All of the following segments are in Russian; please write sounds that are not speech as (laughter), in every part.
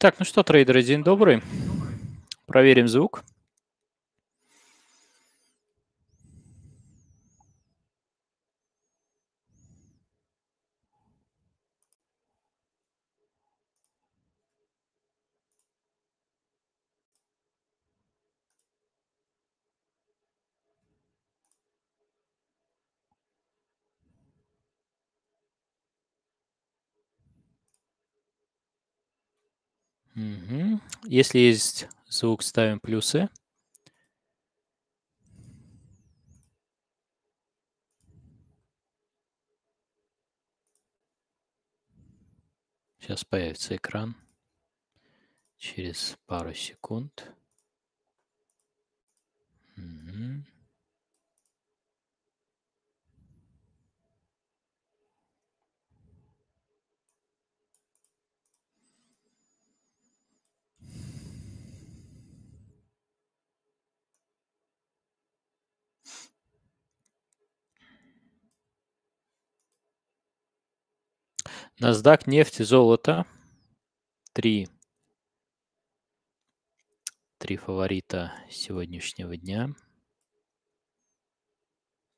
Так, ну что, трейдеры, день добрый. Проверим звук. Если есть звук, ставим плюсы. Сейчас появится экран через пару секунд. Угу. NASDAQ нефть и золото. Три. Три фаворита сегодняшнего дня.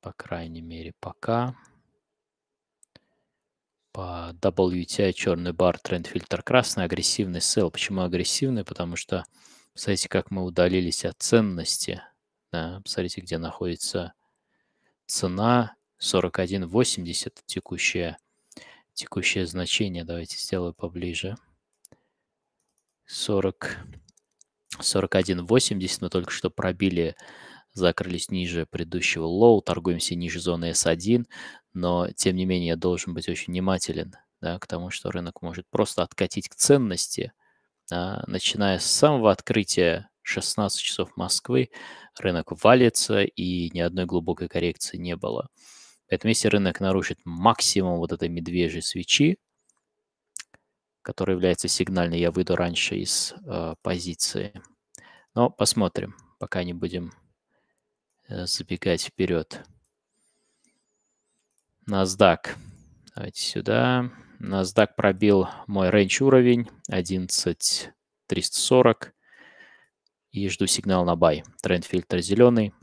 По крайней мере, пока. По WTI черный бар, тренд фильтр красный, агрессивный сел. Почему агрессивный? Потому что, посмотрите, как мы удалились от ценности. Да, посмотрите, где находится цена 41.80 текущая текущее значение. Давайте сделаю поближе. 40, 41.80 мы только что пробили, закрылись ниже предыдущего лоу, торгуемся ниже зоны S1, но тем не менее я должен быть очень внимателен да, к тому, что рынок может просто откатить к ценности. Да, начиная с самого открытия 16 часов Москвы рынок валится и ни одной глубокой коррекции не было. Поэтому если рынок нарушит максимум вот этой медвежьей свечи, которая является сигнальной, я выйду раньше из э, позиции. Но посмотрим, пока не будем э, забегать вперед. NASDAQ. Давайте сюда. NASDAQ пробил мой range уровень 11340. И жду сигнал на бай. Тренд фильтр зеленый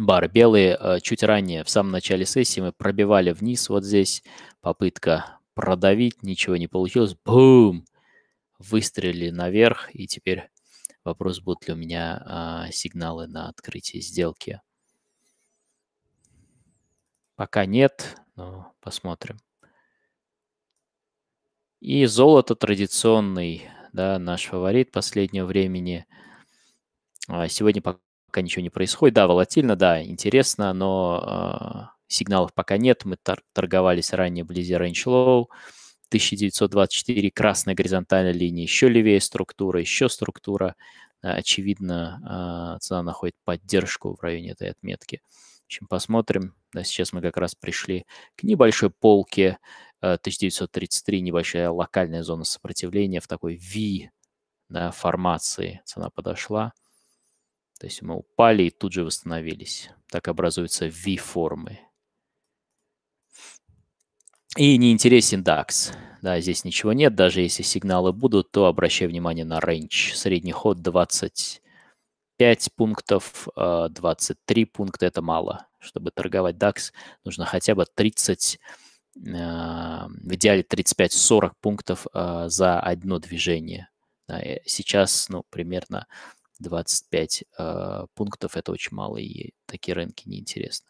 бар белые. Э, чуть ранее, в самом начале сессии, мы пробивали вниз вот здесь. Попытка продавить, ничего не получилось. Бум! Выстрелили наверх, и теперь вопрос, будут ли у меня а, сигналы на открытие сделки. Пока нет, но посмотрим. И золото традиционный, да, наш фаворит последнего времени. А, сегодня пока пока ничего не происходит. Да, волатильно, да, интересно, но э, сигналов пока нет. Мы тор- торговались ранее вблизи Range Low. 1924 красная горизонтальная линия, еще левее структура, еще структура. Очевидно, а, цена находит поддержку в районе этой отметки. В общем, посмотрим. сейчас мы как раз пришли к небольшой полке 1933, а, небольшая локальная зона сопротивления в такой V да, формации. Цена подошла. То есть мы упали и тут же восстановились. Так образуются V-формы. И неинтересен интересен DAX. Да, здесь ничего нет. Даже если сигналы будут, то обращай внимание на range. Средний ход 25 пунктов, 23 а пункта – это мало. Чтобы торговать DAX, нужно хотя бы 30, а, в идеале 35-40 пунктов а, за одно движение. Сейчас, ну, примерно 25 э, а, пунктов – это очень мало, и такие рынки неинтересны.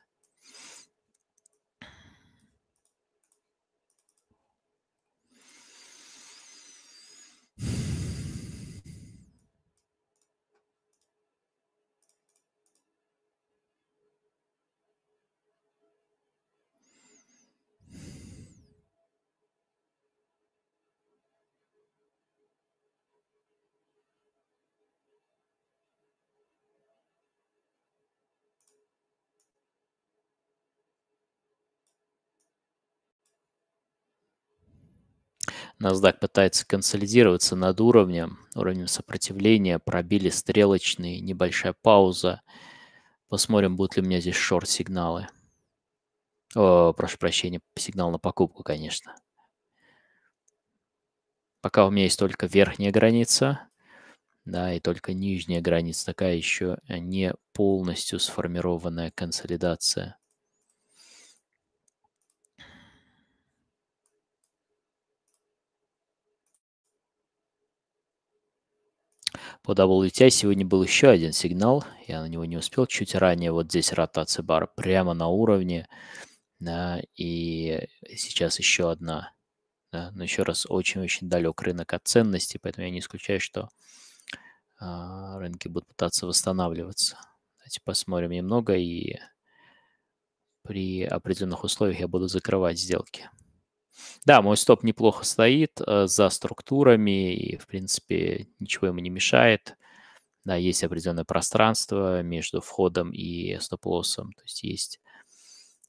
NASDAQ пытается консолидироваться над уровнем, уровнем сопротивления, пробили стрелочный, небольшая пауза. Посмотрим, будут ли у меня здесь шорт-сигналы. О, прошу прощения, сигнал на покупку, конечно. Пока у меня есть только верхняя граница, да, и только нижняя граница, такая еще не полностью сформированная консолидация. По WTI сегодня был еще один сигнал. Я на него не успел чуть ранее. Вот здесь ротация бар прямо на уровне. Да, и сейчас еще одна. Да, но еще раз, очень-очень далек рынок от ценности, поэтому я не исключаю, что э, рынки будут пытаться восстанавливаться. Давайте посмотрим немного, и при определенных условиях я буду закрывать сделки. Да, мой стоп неплохо стоит э, за структурами, и, в принципе, ничего ему не мешает. Да, есть определенное пространство между входом и стоп-лоссом, то есть есть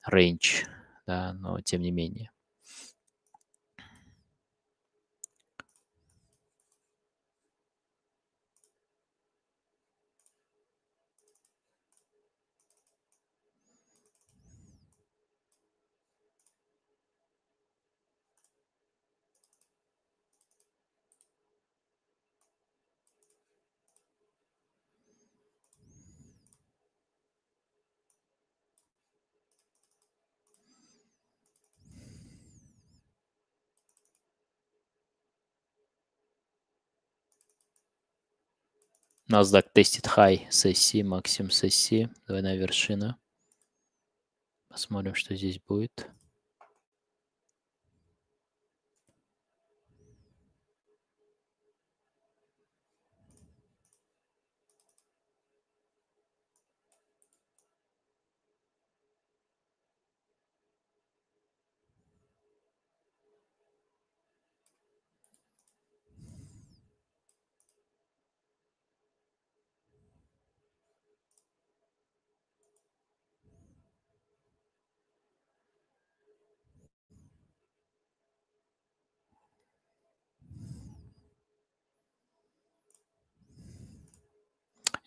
range, да, но тем не менее. NASDAQ тестит high сессии, максимум сессии. Двойная вершина. Посмотрим, что здесь будет.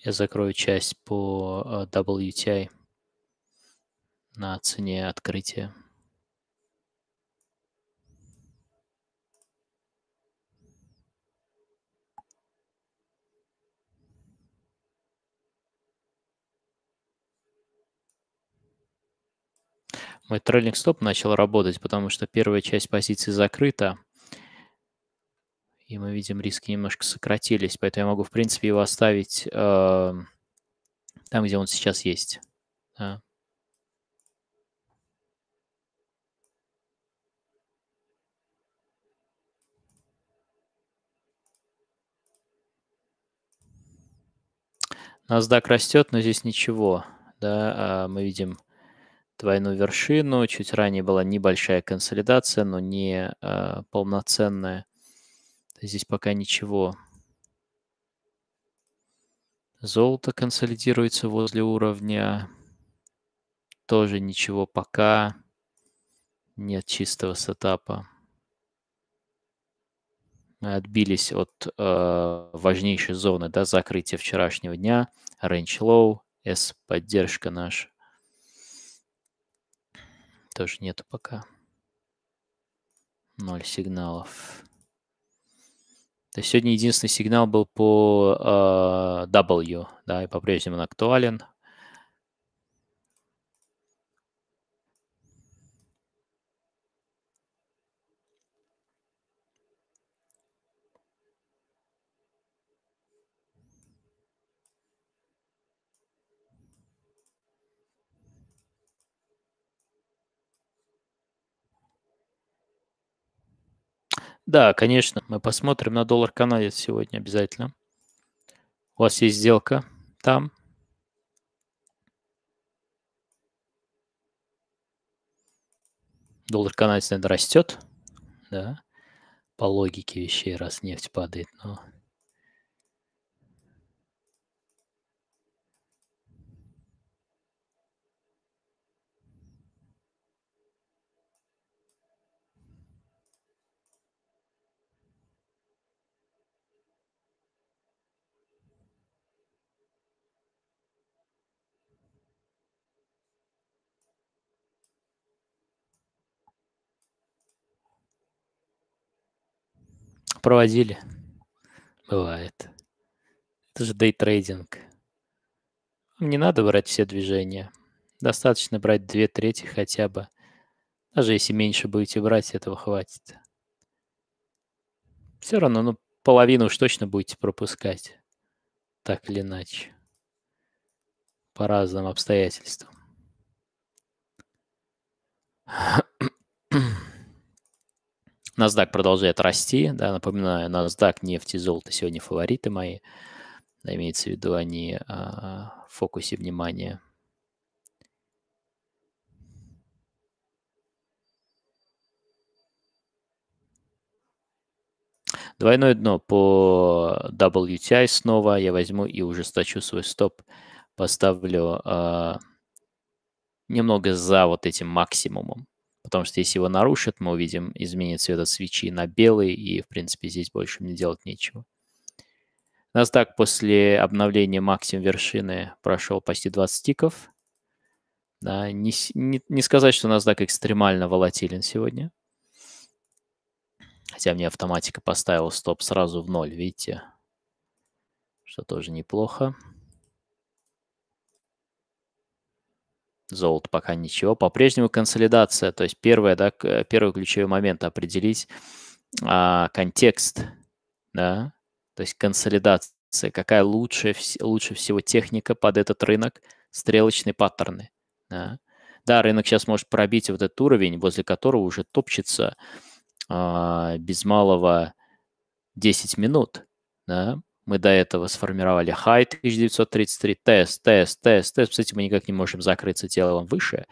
Я закрою часть по э, WTI на цене открытия. Мой трейлинг стоп начал работать, потому что первая часть позиции закрыта, и мы видим, риски немножко сократились, поэтому я могу, в принципе, его оставить э, там, где он сейчас есть. Да. NASDAQ растет, но здесь ничего. Да, а мы видим двойную вершину. Чуть ранее была небольшая консолидация, но не э, полноценная. Здесь пока ничего. Золото консолидируется возле уровня. Тоже ничего пока. Нет чистого сетапа. Отбились от э, важнейшей зоны, да, закрытия вчерашнего дня. Range low, S-поддержка наша. Тоже нету пока. Ноль сигналов. То есть сегодня единственный сигнал был по э, W, да, и по-прежнему он актуален. Да, конечно, мы посмотрим на доллар канадец сегодня обязательно. У вас есть сделка там. Доллар канадец, наверное, растет, да, по логике вещей, раз нефть падает, но проводили. Бывает. Это же дейтрейдинг. не надо брать все движения. Достаточно брать две трети хотя бы. Даже если меньше будете брать, этого хватит. Все равно, ну, половину уж точно будете пропускать. Так или иначе. По разным обстоятельствам. NASDAQ продолжает расти. Да, напоминаю, NASDAQ, нефть и золото сегодня фавориты мои. Да, имеется в виду они а, в фокусе внимания. Двойное дно по WTI снова я возьму и ужесточу свой стоп. Поставлю э, немного за вот этим максимумом потому что если его нарушат, мы увидим изменение цвета свечи на белый, и, в принципе, здесь больше мне делать нечего. NASDAQ после обновления максимум вершины прошел почти 20 тиков. Да, не, не, не сказать, что NASDAQ экстремально волатилен сегодня. Хотя мне автоматика поставила стоп сразу в ноль, видите? Что тоже неплохо. золото пока ничего. По-прежнему консолидация, то есть первое, да, э, первый ключевой момент – определить а, контекст, да, то есть консолидация, какая лучше, лучше всего техника под этот рынок, стрелочные паттерны. Да. да, рынок сейчас может пробить вот этот уровень, возле которого уже топчется а, без малого 10 минут, да, мы до этого сформировали хай 1933, тест, тест, тест, тест. Кстати, мы никак не можем закрыться телом выше.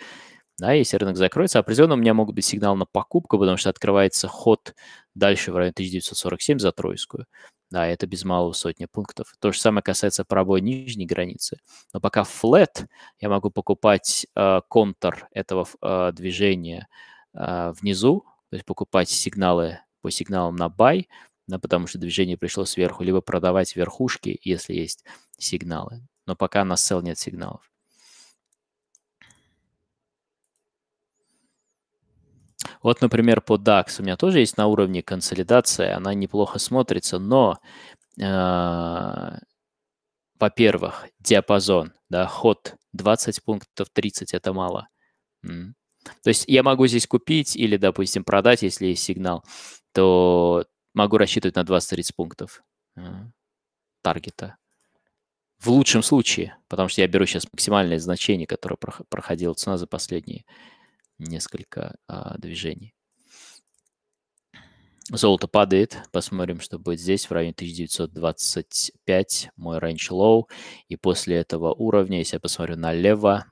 Да, если рынок закроется, определенно у меня могут быть сигнал на покупку, потому что открывается ход дальше в районе 1947 за тройскую. Да, это без малого сотни пунктов. То же самое касается пробоя нижней границы. Но пока flat, я могу покупать э, контр этого э, движения э, внизу, то есть покупать сигналы по сигналам на buy, да, потому что движение пришло сверху, либо продавать верхушки, если есть сигналы. Но пока на сел нет сигналов. Вот, например, по DAX у меня тоже есть на уровне консолидация, она неплохо смотрится, но, э, во-первых, диапазон, да, ход 20 пунктов 30 – это мало. То есть я могу здесь купить или, допустим, продать, если есть сигнал, то могу рассчитывать на 20-30 пунктов э, таргета. В лучшем случае, потому что я беру сейчас максимальное значение, которое проходило цена за последние несколько а, движений. Золото падает. Посмотрим, что будет здесь, в районе 1925, мой range low. И после этого уровня, если я посмотрю налево,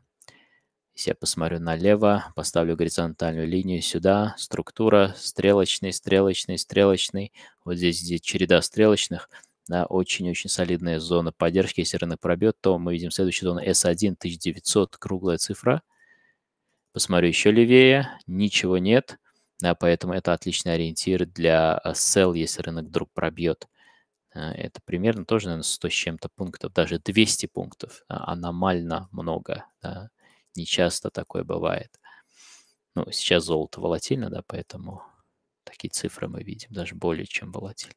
я посмотрю налево, поставлю горизонтальную линию сюда, структура, стрелочный, стрелочный, стрелочный. Вот здесь, здесь череда стрелочных, да, очень-очень солидная зона поддержки. Если рынок пробьет, то мы видим следующую зону S1, 1900, круглая цифра. Посмотрю еще левее, ничего нет, да, поэтому это отличный ориентир для sell, э, если рынок вдруг пробьет. Э, это примерно тоже, наверное, 100 с чем-то пунктов, даже 200 пунктов, аномально много, да не часто такое бывает. Ну, сейчас золото волатильно, да, поэтому такие цифры мы видим, даже более чем волатильно.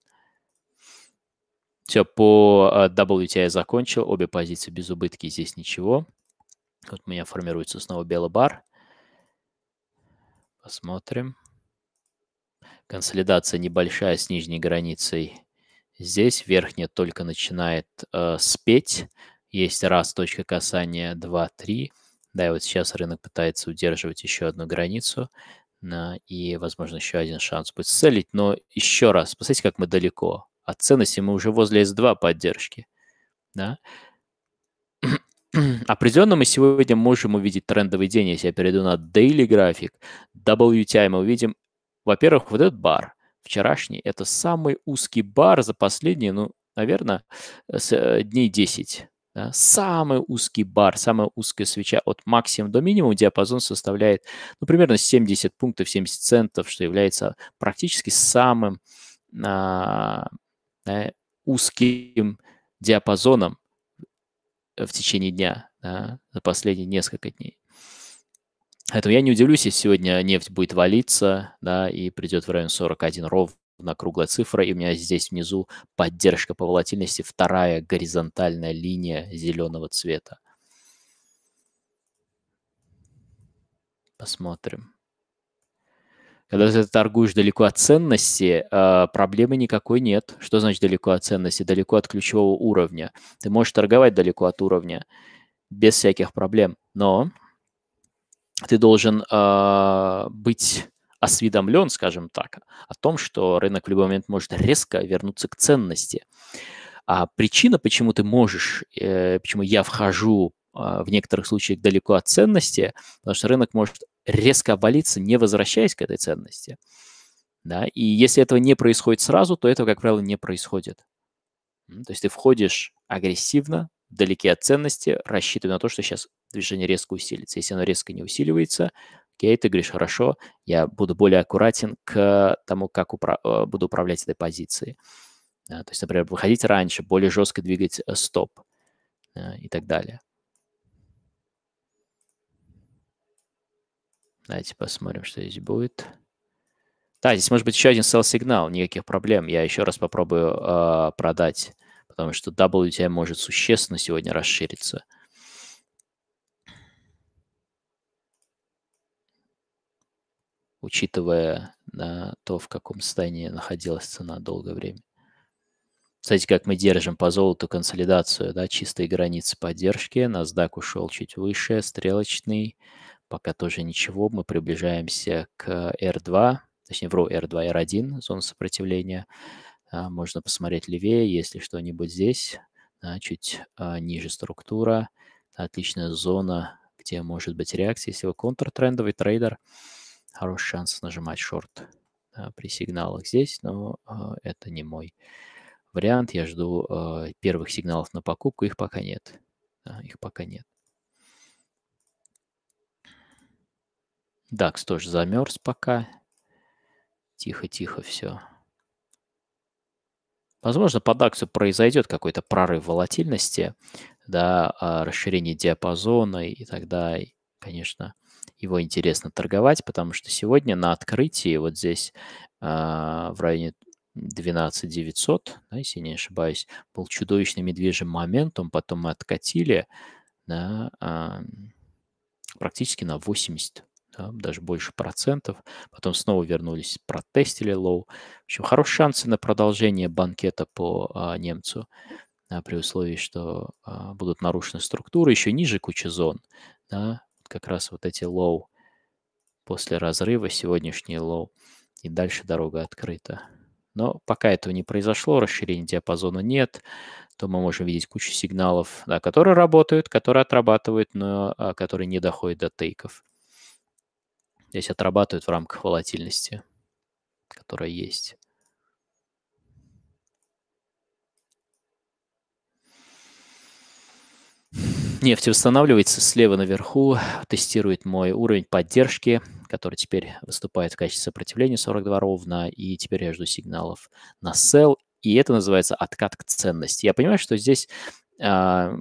Все, по а, WTI закончил, обе позиции без убытки, здесь ничего. Вот у меня формируется снова белый бар. Посмотрим. Консолидация небольшая с нижней границей. Здесь верхняя только начинает э, спеть. Есть раз, точка касания, два, три. Да, и вот сейчас рынок пытается удерживать еще одну границу и, возможно, еще один шанс будет целить. Но еще раз, посмотрите, как мы далеко от ценности. Мы уже возле S2 поддержки. Да? (clears throat) Определенно мы сегодня можем увидеть трендовый день. Если я перейду на daily график, WTI мы увидим, во-первых, вот этот бар вчерашний. Это самый узкий бар за последние, ну, наверное, с, э, дней 10 да? Самый узкий бар, самая узкая свеча от максимума до минимума диапазон составляет ну, примерно 70 пунктов, 70 центов, что является практически самым а, да, узким диапазоном в течение дня да, за последние несколько дней. Поэтому я не удивлюсь, если сегодня нефть будет валиться, да, и придет в район 41 ровно на круглая цифра, и у меня здесь внизу поддержка по волатильности, вторая горизонтальная линия зеленого цвета. Посмотрим. Когда ты торгуешь далеко от ценности, а, проблемы никакой нет. Что значит далеко от ценности? Далеко от ключевого уровня. Ты можешь торговать далеко от уровня без всяких проблем, но ты должен а, быть осведомлен, скажем так, о том, что рынок в любой момент может резко вернуться к ценности. А причина, почему ты можешь, э, почему я вхожу а, в некоторых случаях далеко от ценности, потому что рынок может резко обвалиться, не возвращаясь к этой ценности. Да? И если этого не происходит сразу, то этого, как правило, не происходит. То есть ты входишь агрессивно, вдалеке от ценности, рассчитывая на то, что сейчас движение резко усилится. Если оно резко не усиливается, Окей, ты говоришь, хорошо, я буду более аккуратен к тому, как упра- э, буду управлять этой позицией. Э, то есть, например, выходить раньше, более жестко двигать э, стоп и так далее. Давайте посмотрим, что здесь будет. Да, здесь может быть еще один sell сигнал никаких проблем. Я еще раз попробую э, продать, потому что WTM может существенно сегодня расшириться. учитывая да, то, в каком состоянии находилась цена долгое время. Кстати, как мы держим по золоту консолидацию, да, чистые границы поддержки, NASDAQ ушел чуть выше, стрелочный, пока тоже ничего, мы приближаемся к R2, точнее, вру, R2, R1, зона сопротивления, а, можно посмотреть левее, если что-нибудь здесь, да, чуть а, ниже структура, отличная зона, где может быть реакция, если вы контртрендовый трейдер, трейдер хороший шанс нажимать шорт да, э, при сигналах здесь, но э, это не мой вариант. Я жду э, первых сигналов на покупку, их пока нет. Да, их пока нет. Дакс тоже замерз пока. Тихо-тихо все. Возможно, по DAX произойдет какой-то прорыв волатильности, да, а, расширение диапазона, и тогда, конечно, его интересно торговать, потому что сегодня на открытии вот здесь э, в районе 12 900, да, если не ошибаюсь, был чудовищный медвежий моментум, потом мы откатили да, э, практически на 80 да, даже больше процентов. Потом снова вернулись, протестили лоу. В общем, хорошие шансы на продолжение банкета по а, немцу при условии, что а, будут нарушены структуры. Еще ниже куча зон. Да, как раз вот эти лоу после разрыва, сегодняшний лоу, и дальше дорога открыта. Но пока этого не произошло, расширения диапазона нет, то мы можем видеть кучу сигналов, да, которые работают, которые отрабатывают, но а, которые не доходят до тейков. Здесь отрабатывают в рамках волатильности, которая есть. нефти восстанавливается слева наверху, тестирует мой уровень поддержки, который теперь выступает в качестве сопротивления 42 ровно, и теперь я жду сигналов на sell, и это называется откат к ценности. Я понимаю, что здесь а,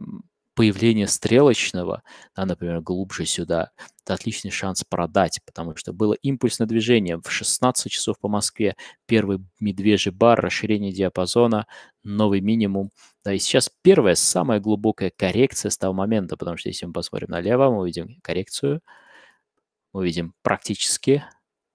появление стрелочного, да, например, глубже сюда, это отличный шанс продать, потому что было импульсное движение в 16 часов по Москве, первый медвежий бар, расширение диапазона, новый минимум. Да, и сейчас первая, самая глубокая коррекция с того момента, потому что если мы посмотрим налево, мы увидим коррекцию, мы увидим практически,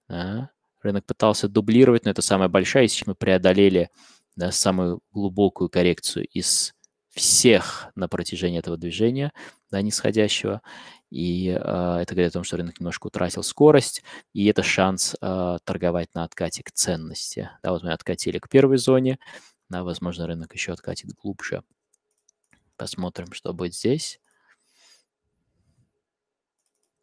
да, рынок пытался дублировать, но это самая большая, если мы преодолели да, самую глубокую коррекцию из всех на протяжении этого движения да, нисходящего. И э, это говорит о том, что рынок немножко утратил скорость, и это шанс э, торговать на откате к ценности. Да, вот мы откатили к первой зоне, да, возможно, рынок еще откатит глубже. Посмотрим, что будет здесь.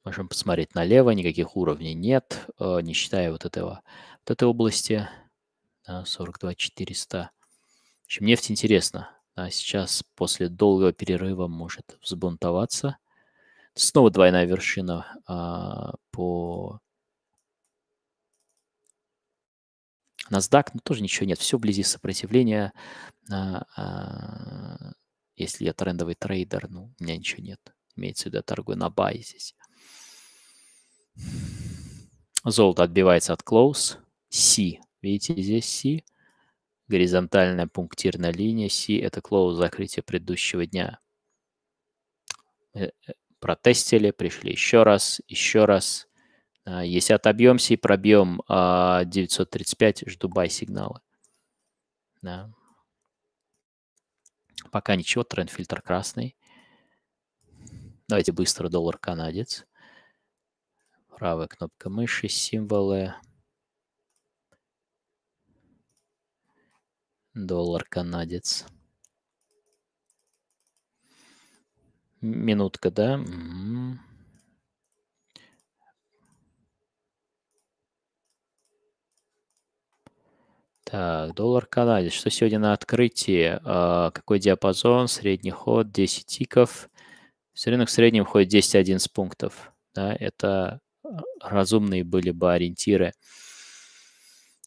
Можем посмотреть налево, никаких уровней нет, а, не считая вот этого, вот этой области. Да, 42 400. В общем, нефть интересна а сейчас после долгого перерыва может взбунтоваться. Снова двойная вершина а, по NASDAQ, но тоже ничего нет. Все вблизи сопротивления. А, а, если я трендовый трейдер, ну, у меня ничего нет. Имеется в виду, я торгую на бай здесь. Золото отбивается от close. C. Видите, здесь C горизонтальная пунктирная линия, C – это close, закрытие предыдущего дня. Э, э, протестили, пришли еще раз, еще раз. А, если отобьемся и пробьем 935, а, жду бай сигналы. Да. Пока ничего, тренд-фильтр красный. Давайте быстро доллар канадец. Правая кнопка мыши, символы, доллар канадец. Минутка, да? Так, доллар канадец. Что сегодня на открытии? А, какой диапазон? Средний ход, 10 тиков. Все рынок в среднем ходит 10-11 пунктов. Да, это разумные были бы ориентиры.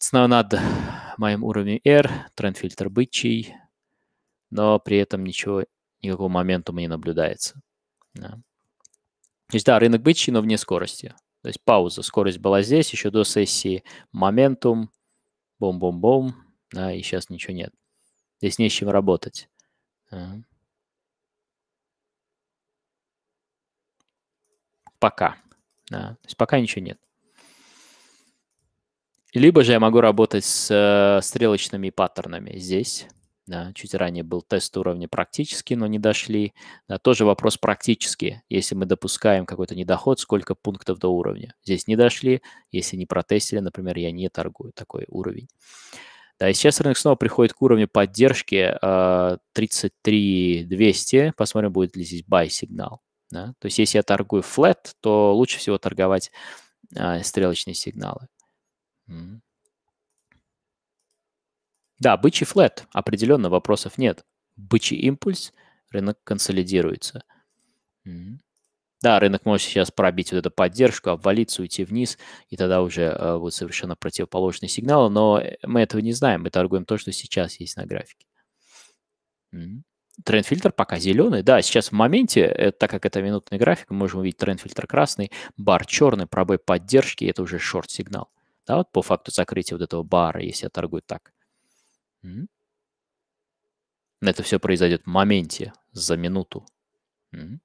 Снова над моим уровнем R, тренд-фильтр бычий, но при этом ничего, никакого моментума не наблюдается. Да. То есть, да, рынок бычий, но вне скорости. То есть пауза, скорость была здесь еще до сессии, моментум, бом-бом-бом, да, и сейчас ничего нет. Здесь не с чем работать. Да. Пока. Да. То есть пока ничего нет. Либо же я могу работать с э, стрелочными паттернами здесь. Да, чуть ранее был тест уровня практически, но не дошли. Да, тоже вопрос практически. Если мы допускаем какой-то недоход, сколько пунктов до уровня? Здесь не дошли. Если не протестили, например, я не торгую такой уровень. Да, и сейчас рынок снова приходит к уровню поддержки э, 33200. Посмотрим, будет ли здесь buy сигнал. Да? То есть если я торгую flat, то лучше всего торговать э, стрелочные сигналы. Да, бычий флет. Определенно вопросов нет. Бычий импульс, рынок консолидируется. Да, рынок может сейчас пробить вот эту поддержку, обвалиться, уйти вниз, и тогда уже э, вот совершенно противоположный сигнал. но э, мы этого не знаем, мы торгуем то, что сейчас есть на графике. Тренд-фильтр пока зеленый. Да, сейчас в моменте, э, так как это минутный график, мы можем увидеть тренд-фильтр красный, бар черный, пробой поддержки, это уже шорт-сигнал да, вот по факту закрытия вот этого бара, если я торгую так. М? Это все произойдет в моменте, за минуту. М?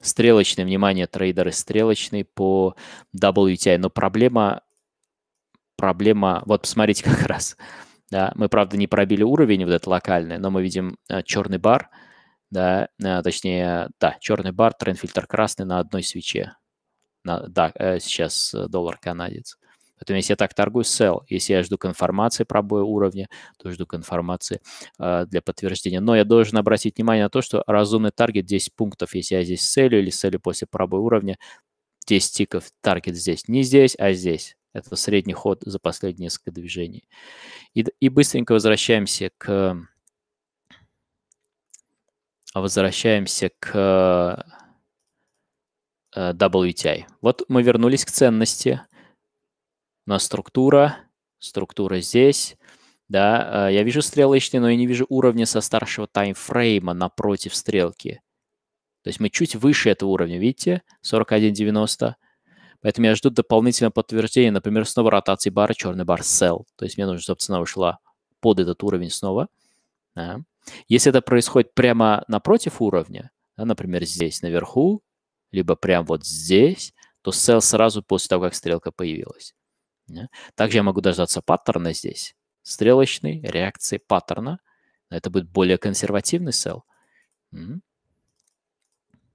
Стрелочный, внимание, трейдеры, стрелочный по WTI. Но проблема, проблема, вот посмотрите (laughs) как раз. Да, мы, правда, не пробили уровень вот этот локальный, но мы видим э, черный бар, да, э, точнее, да, черный бар, тренд-фильтр красный на одной свече на, да, э, сейчас э, доллар канадец. Поэтому если я так торгую, sell. Если я жду конформации про бой уровня, то жду конформации э, для подтверждения. Но я должен обратить внимание на то, что разумный таргет 10 пунктов. Если я здесь селю или селю после пробой уровня, 10 тиков таргет здесь. Не здесь, а здесь. Это средний ход за последние несколько движений. И, и быстренько возвращаемся к... Возвращаемся к WTI. Вот мы вернулись к ценности. У нас структура, структура здесь. Да, а, я вижу стрелочные, но я не вижу уровня со старшего таймфрейма напротив стрелки. То есть мы чуть выше этого уровня, видите, 41.90. Поэтому я жду дополнительное подтверждения, например, снова ротации бара, черный бар sell. То есть мне нужно, чтобы цена вышла под этот уровень снова. Да. Если это происходит прямо напротив уровня, да, например, здесь наверху, либо прямо вот здесь, то sell сразу после того, как стрелка появилась. Также я могу дождаться паттерна здесь. стрелочный реакции паттерна. Это будет более консервативный sell.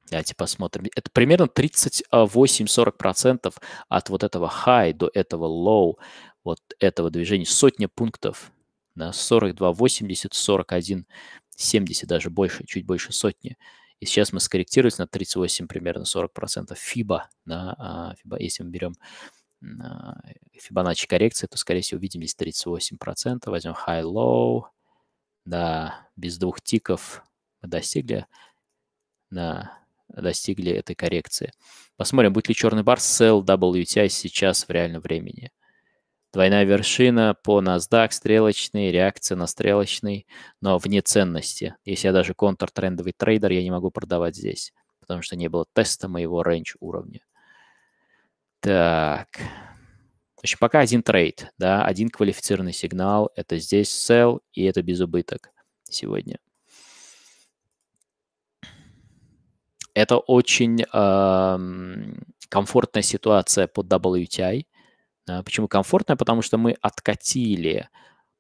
Давайте посмотрим. Это примерно 38-40% от вот этого high до этого low, вот этого движения. Сотня пунктов. Да, 42, 80, 41, 70, даже больше, чуть больше сотни. И сейчас мы скорректировались на 38, примерно 40% FIBA, да, FIBA, а, если мы берем Fibonacci а, коррекции, то, скорее всего, увидим здесь 38%. процентов. Возьмем high-low, да, без двух тиков мы достигли, да, достигли этой коррекции. Посмотрим, будет ли черный бар sell WTI сейчас в реальном времени. Двойная вершина по NASDAQ, стрелочный, реакция на стрелочный, но вне ценности. Если я даже контртрендовый трейдер, я не могу продавать здесь, потому что не было теста моего range уровня. Так. В общем, пока один трейд, да, один квалифицированный сигнал. Это здесь sell, и это без убыток сегодня. Это очень э, комфортная ситуация под WTI. А почему комфортная? Потому что мы откатили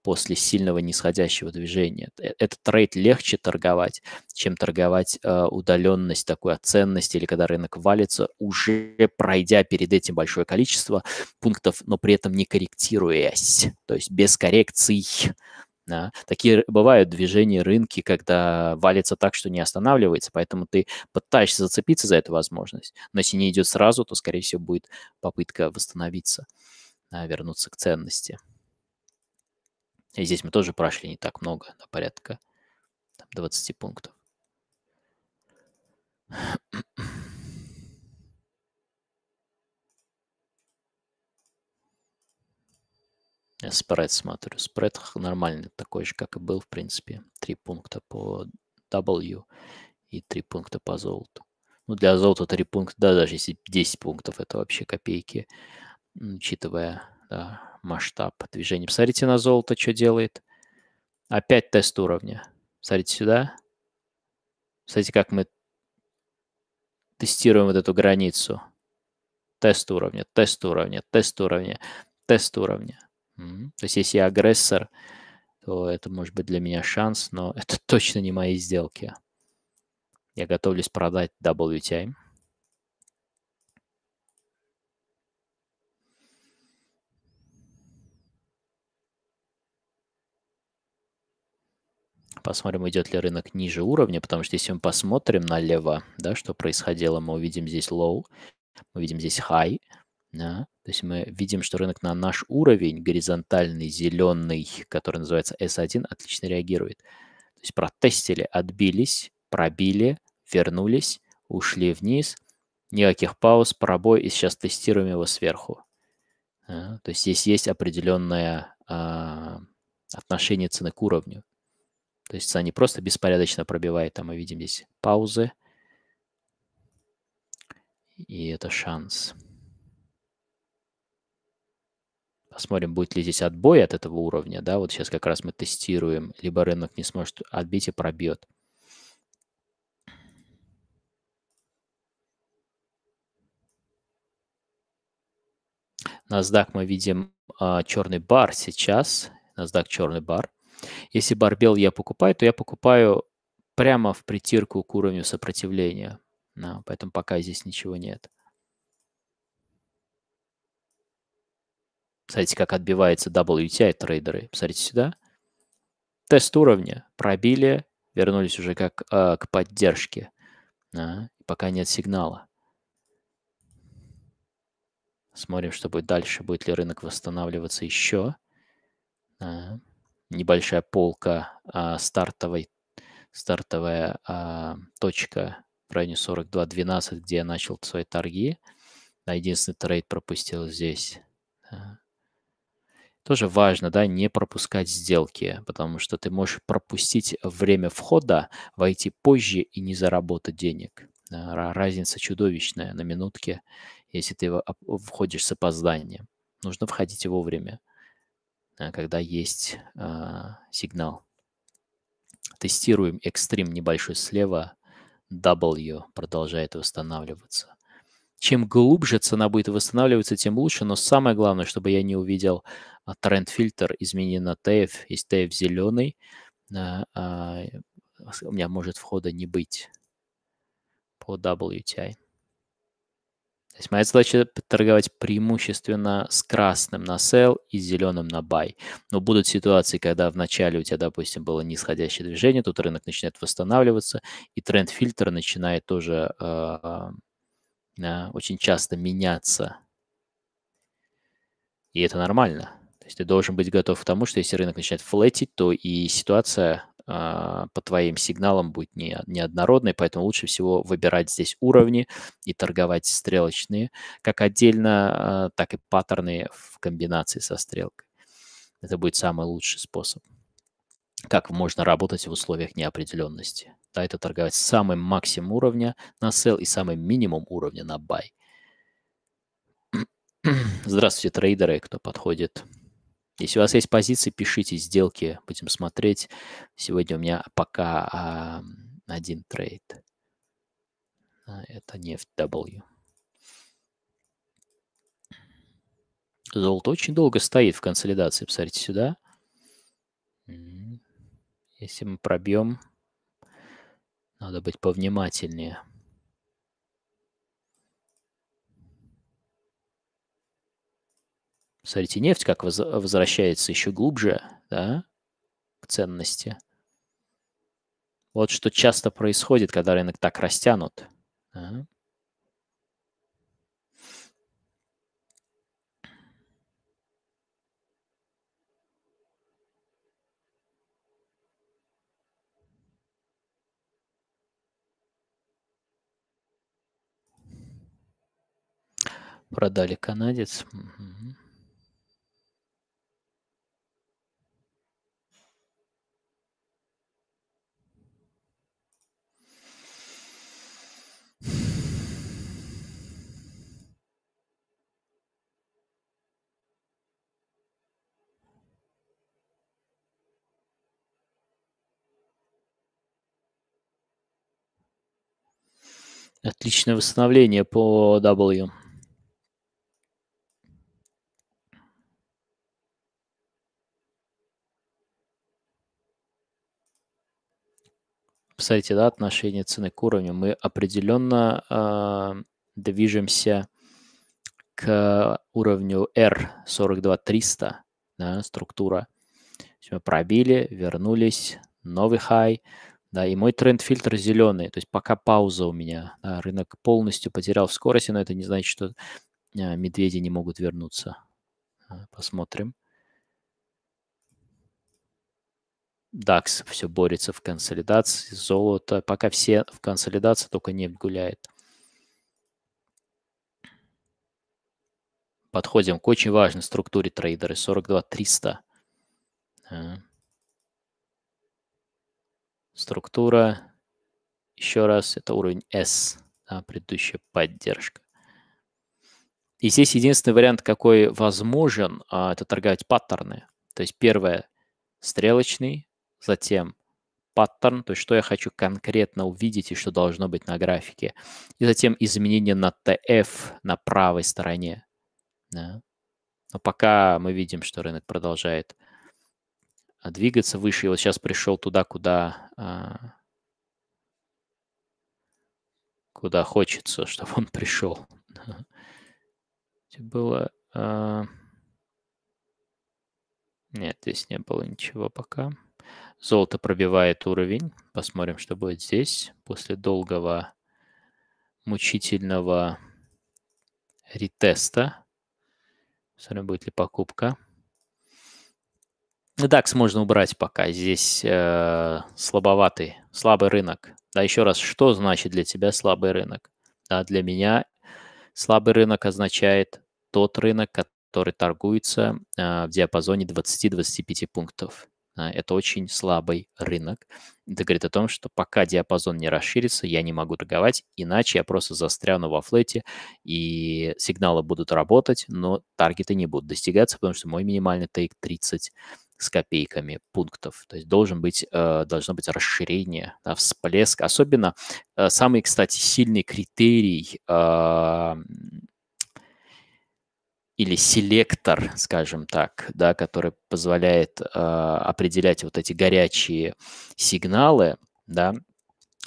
после сильного нисходящего движения. Э, этот трейд легче торговать, чем торговать э, удаленность такой от ценности или когда рынок валится, уже пройдя перед этим большое количество пунктов, но при этом не корректируясь, то есть без коррекций, да? Такие бывают движения рынки, когда валится так, что не останавливается, поэтому ты пытаешься зацепиться за эту возможность. Но если не идет сразу, то, скорее всего, будет попытка восстановиться, да, вернуться к ценности. И здесь мы тоже прошли не так много, на порядка там, 20 пунктов. спред смотрю. Спред нормальный, такой же, как и был, в принципе. Три пункта по W и три пункта по золоту. Ну, для золота три пункта, да, даже если 10 пунктов, это вообще копейки, учитывая да, масштаб движения. Посмотрите на золото, что делает. Опять тест уровня. Смотрите сюда. Смотрите, как мы тестируем вот эту границу. Тест уровня, тест уровня, тест уровня, тест уровня. Mm-hmm. То есть если я агрессор, то это может быть для меня шанс, но это (laughs) точно не мои сделки. Я готовлюсь продать WTI. Посмотрим, идет ли рынок ниже уровня, потому что если мы посмотрим налево, да, что происходило, мы увидим здесь low, мы видим здесь high – да. То есть мы видим, что рынок на наш уровень, горизонтальный, зеленый, который называется S1, отлично реагирует. То есть протестили, отбились, пробили, вернулись, ушли вниз, никаких пауз, пробой, и сейчас тестируем его сверху. Да. То есть здесь есть определенное а, отношение цены к уровню. То есть цена не просто беспорядочно пробивает, а мы видим здесь паузы, и это шанс. Посмотрим, будет ли здесь отбой от этого уровня, да, вот сейчас как раз мы тестируем, либо рынок не сможет отбить и пробьет. NASDAQ мы видим а, черный бар сейчас, NASDAQ черный бар. Если барбел я покупаю, то я покупаю прямо в притирку к уровню сопротивления, да, поэтому пока здесь ничего нет. Смотрите, как отбивается WTI трейдеры. Посмотрите сюда. Тест уровня пробили, вернулись уже как э, к поддержке. А, пока нет сигнала. Смотрим, что будет дальше. Будет ли рынок восстанавливаться еще. А, небольшая полка а, стартовой, стартовая а, точка в районе 42.12, где я начал свои торги. А единственный трейд пропустил здесь. А, тоже важно, да, не пропускать сделки, потому что ты можешь пропустить время входа, войти позже и не заработать денег. Э, разница чудовищная на минутке, если ты входишь с опозданием. Нужно входить вовремя, э, когда есть э, сигнал. Тестируем экстрим небольшой слева. W продолжает восстанавливаться чем глубже цена будет восстанавливаться, тем лучше. Но самое главное, чтобы я не увидел а, тренд-фильтр изменен на TF, есть TF зеленый, э, а, у меня может входа не быть по WTI. То есть моя задача торговать преимущественно с красным на sell и с зеленым на buy. Но будут ситуации, когда в начале у тебя, допустим, было нисходящее движение, тут рынок начинает восстанавливаться, и тренд-фильтр начинает тоже э, э, очень часто меняться. И это нормально есть ты должен быть готов к тому, что если рынок начинает флетить, то и ситуация э, по твоим сигналам будет не, неоднородной, поэтому лучше всего выбирать здесь уровни и торговать стрелочные, как отдельно, э, так и паттерны в комбинации со стрелкой. Это будет самый лучший способ. Как можно работать в условиях неопределенности. Да, это торговать самым максимум уровня на sell и самым минимум уровня на buy. (clears throat) Здравствуйте, трейдеры, кто подходит если у вас есть позиции, пишите сделки, будем смотреть. Сегодня у меня пока а, один трейд. А, это нефть W. Золото очень долго стоит в консолидации. Посмотрите сюда. Если мы пробьем, надо быть повнимательнее. Смотрите, нефть как возвращается еще глубже да, к ценности. Вот что часто происходит, когда рынок так растянут. Да. Продали канадец. Угу. Отличное восстановление по W. Кстати, да, отношение цены к уровню. Мы определенно э, движемся к уровню R42300, да, структура. Мы пробили, вернулись, новый хай – да, и мой тренд-фильтр зеленый, то есть пока пауза у меня. Да, рынок полностью потерял в скорости, но это не значит, что э, медведи не могут вернуться. Э, посмотрим. DAX все борется в консолидации, золото. Пока все в консолидации, только нефть гуляет. Подходим к очень важной структуре трейдеры. 42 300 структура. Еще раз, это уровень S, да, предыдущая поддержка. И здесь единственный вариант, какой возможен, а, это торговать паттерны. То есть первое – стрелочный, затем паттерн, то есть что я хочу конкретно увидеть и что должно быть на графике. И затем изменение на TF на правой стороне. Да. Но пока мы видим, что рынок продолжает – а, двигаться выше. И вот сейчас пришел туда, куда, а, куда хочется, (laughs) чтобы он пришел. (laughs) Было... А, Нет, здесь не было ничего пока. Золото пробивает уровень. Посмотрим, что будет здесь. После долгого мучительного ретеста. Посмотрим, будет ли покупка. DAX ну можно убрать пока. Здесь э, слабоватый, слабый рынок. Да, еще раз, что значит для тебя слабый рынок? Да, для меня слабый рынок означает тот рынок, который торгуется э, в диапазоне 20-25 пунктов. Э, это очень слабый рынок. Это говорит о том, что пока диапазон не расширится, я не могу торговать, иначе я просто застряну во флете, и сигналы будут работать, но таргеты не будут достигаться, потому что мой минимальный тейк 30 с копейками пунктов. То есть должен быть, э, должно быть расширение, да, всплеск. Особенно э, самый, кстати, сильный критерий а, или селектор, скажем так, да, который позволяет а, определять вот эти горячие сигналы, да,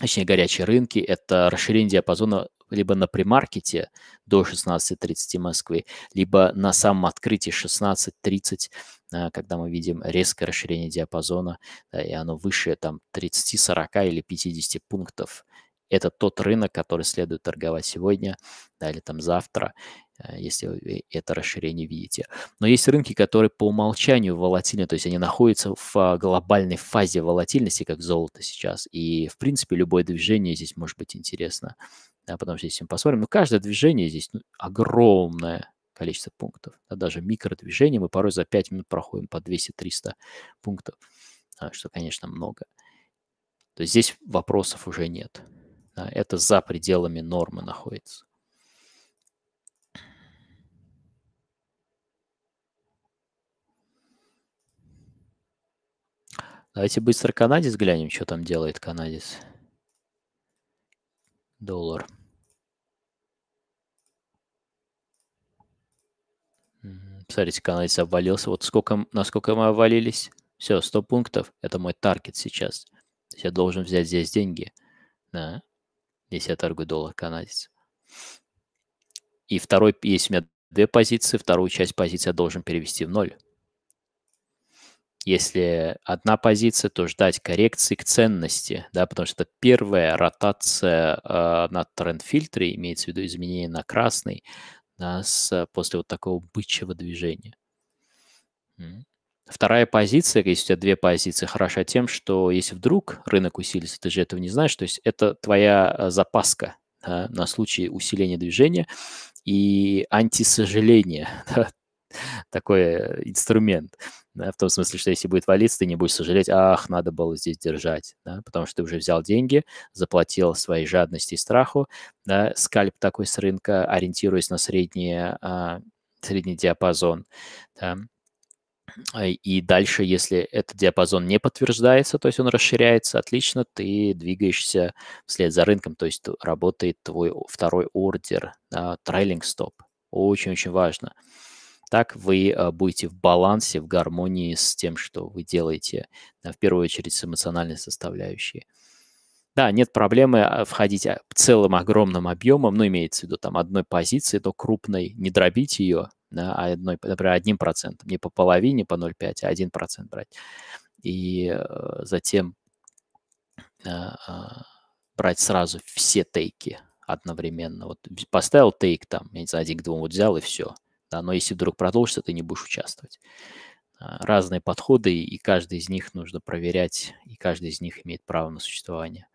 точнее горячие рынки, это расширение диапазона либо на примаркете до 16.30 Москвы, либо на самом открытии 16.30, э, когда мы видим резкое расширение диапазона, да, и оно выше там 30, 40 или 50 пунктов. Это тот рынок, который следует торговать сегодня да, или там завтра, э, если вы это расширение видите. Но есть рынки, которые по умолчанию волатильны, то есть они находятся в э, глобальной фазе волатильности, как золото сейчас. И, в принципе, любое движение здесь может быть интересно. А потом здесь с ним посмотрим. Но каждое движение здесь ну, огромное количество пунктов. Да, даже микродвижение мы порой за 5 минут проходим по 200-300 пунктов, да, что, конечно, много. То есть здесь вопросов уже нет. Да, это за пределами нормы находится. Давайте быстро канадец глянем, что там делает канадец доллар. Смотрите, канадец обвалился. Вот сколько, насколько мы обвалились. Все, 100 пунктов. Это мой таргет сейчас. То есть я должен взять здесь деньги, да, если я торгую доллар канадец. И второй, если у меня две позиции, вторую часть позиции я должен перевести в ноль. Если одна позиция, то ждать коррекции к ценности, да, потому что первая ротация э, на тренд-фильтре, имеется в виду изменение на красный, да, с, после вот такого бычьего движения. Вторая позиция, если у тебя две позиции, хороша тем, что если вдруг рынок усилится, ты же этого не знаешь, то есть это твоя а, запаска да, на случай усиления движения и антисожаление. (laughs) Да, (laughs) такой инструмент. Да, в том смысле, что если будет валиться, ты не будешь сожалеть, ах, надо было здесь держать, да, потому что ты уже взял деньги, заплатил своей жадности и страху, да, скальп такой с рынка, ориентируясь на средние, а, средний диапазон, да, э, и дальше, если этот диапазон не подтверждается, то есть он расширяется, отлично, ты двигаешься вслед за рынком, то есть работает твой второй ордер, трейлинг стоп. Очень-очень важно. Так вы э, будете в балансе, в гармонии с тем, что вы делаете, э, в первую очередь с эмоциональной составляющей. Да, нет проблемы а, входить а, целым огромным объемом, ну, имеется в виду там одной позиции, то крупной, не дробить ее, да, а одной, например, одним процентом, не по половине, по 0,5, а один процент брать. И э, затем брать сразу все тейки одновременно. Вот поставил тейк там, я не знаю, один к двум вот взял и все да, но если вдруг продолжится, ты не будешь участвовать. А, разные подходы, и каждый из них нужно проверять, и каждый из них имеет право на существование.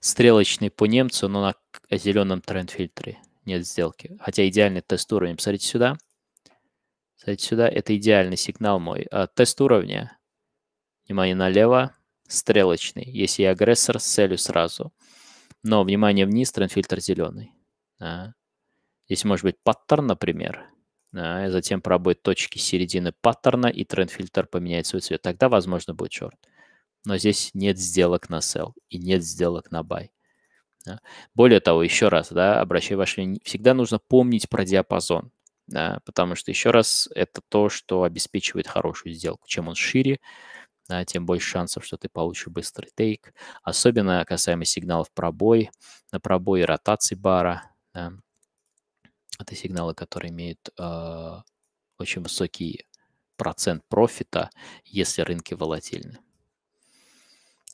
Стрелочный по немцу, но на зеленом тренд-фильтре нет сделки. Хотя идеальный тест уровень. Посмотрите сюда. Смотрите сюда. Это идеальный сигнал мой. А, тест уровня Внимание налево. Стрелочный. Если я агрессор, с целью сразу. Но, внимание, вниз, трендфильтр зеленый. Да. Здесь может быть паттерн, например. Да, и затем пробует точки середины паттерна, и трендфильтр поменяет свой цвет. Тогда, возможно, будет черт. Но здесь нет сделок на sell и нет сделок на buy. Да. Более того, еще раз, да, обращай ваше внимание, всегда нужно помнить про диапазон. Да, потому что, еще раз, это то, что обеспечивает хорошую сделку. Чем он шире, да, тем больше шансов, что ты получишь быстрый тейк. Особенно касаемо сигналов пробой, на пробой и ротации бара. Да. Это сигналы, которые имеют э, очень высокий процент профита, если рынки волатильны.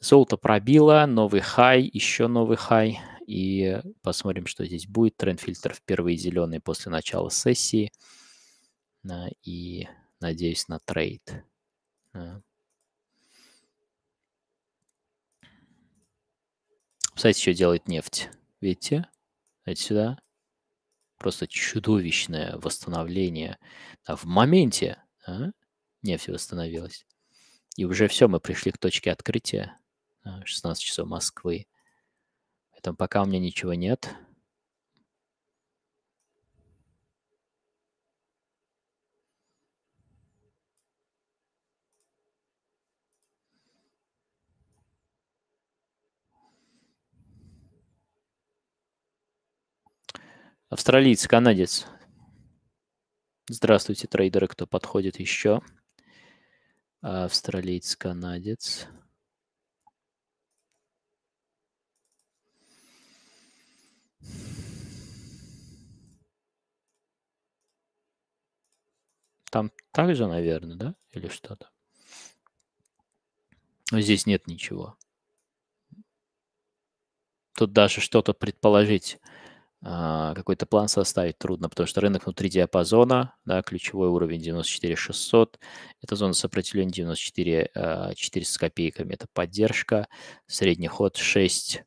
Золото пробило, новый хай, еще новый хай. И посмотрим, что здесь будет. Тренд-фильтр впервые зеленый после начала сессии. И надеюсь на трейд. Сайт еще делает нефть. Видите? Знаете сюда. Просто чудовищное восстановление. А в моменте а? нефть восстановилась. И уже все, мы пришли к точке открытия. 16 а, часов Москвы. Поэтому пока у меня ничего нет. Австралиец, канадец. Здравствуйте, трейдеры, кто подходит еще. Австралиец, канадец. Там также, наверное, да? Или что-то? Но здесь нет ничего. Тут даже что-то предположить а, какой-то план составить трудно, потому что рынок внутри диапазона, да, ключевой уровень 94 600, это зона сопротивления 94 400 а, с копейками, это поддержка, средний ход 6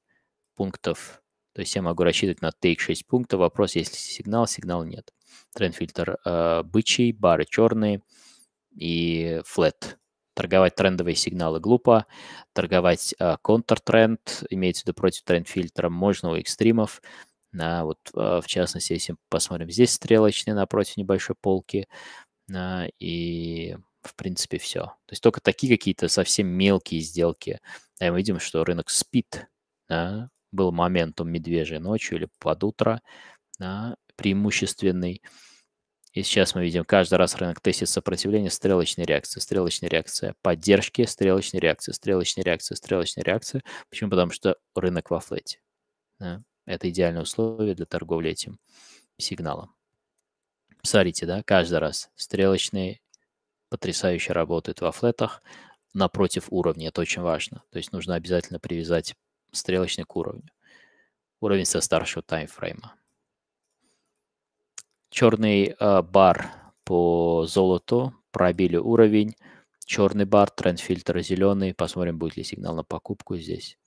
пунктов, то есть я могу рассчитывать на тейк 6 пунктов, вопрос, есть ли сигнал, сигнал нет. Тренд-фильтр а, бычий, бары черные и флет. Торговать трендовые сигналы глупо, торговать э, контртренд, имеется в виду против тренд-фильтра, можно у экстримов, да, вот а, в частности, если посмотрим, здесь стрелочные напротив небольшой полки, а, и в принципе все. То есть только такие какие-то совсем мелкие сделки. Да, и мы видим, что рынок спит. Да, был моментом медвежьей ночью или под утро да, преимущественный. И сейчас мы видим, каждый раз рынок тестит сопротивление, стрелочная реакция, стрелочная реакция, поддержки, стрелочная реакция, стрелочная реакция, стрелочная реакция. Почему? Потому что рынок во флете. Да. Это идеальные условия для торговли этим сигналом. Смотрите, да, каждый раз стрелочные потрясающе работают во флетах напротив уровня. Это очень важно. То есть нужно обязательно привязать стрелочный к уровню. Уровень со старшего таймфрейма. Черный э, бар по золоту пробили уровень. Черный бар, тренд фильтра зеленый. Посмотрим, будет ли сигнал на покупку здесь.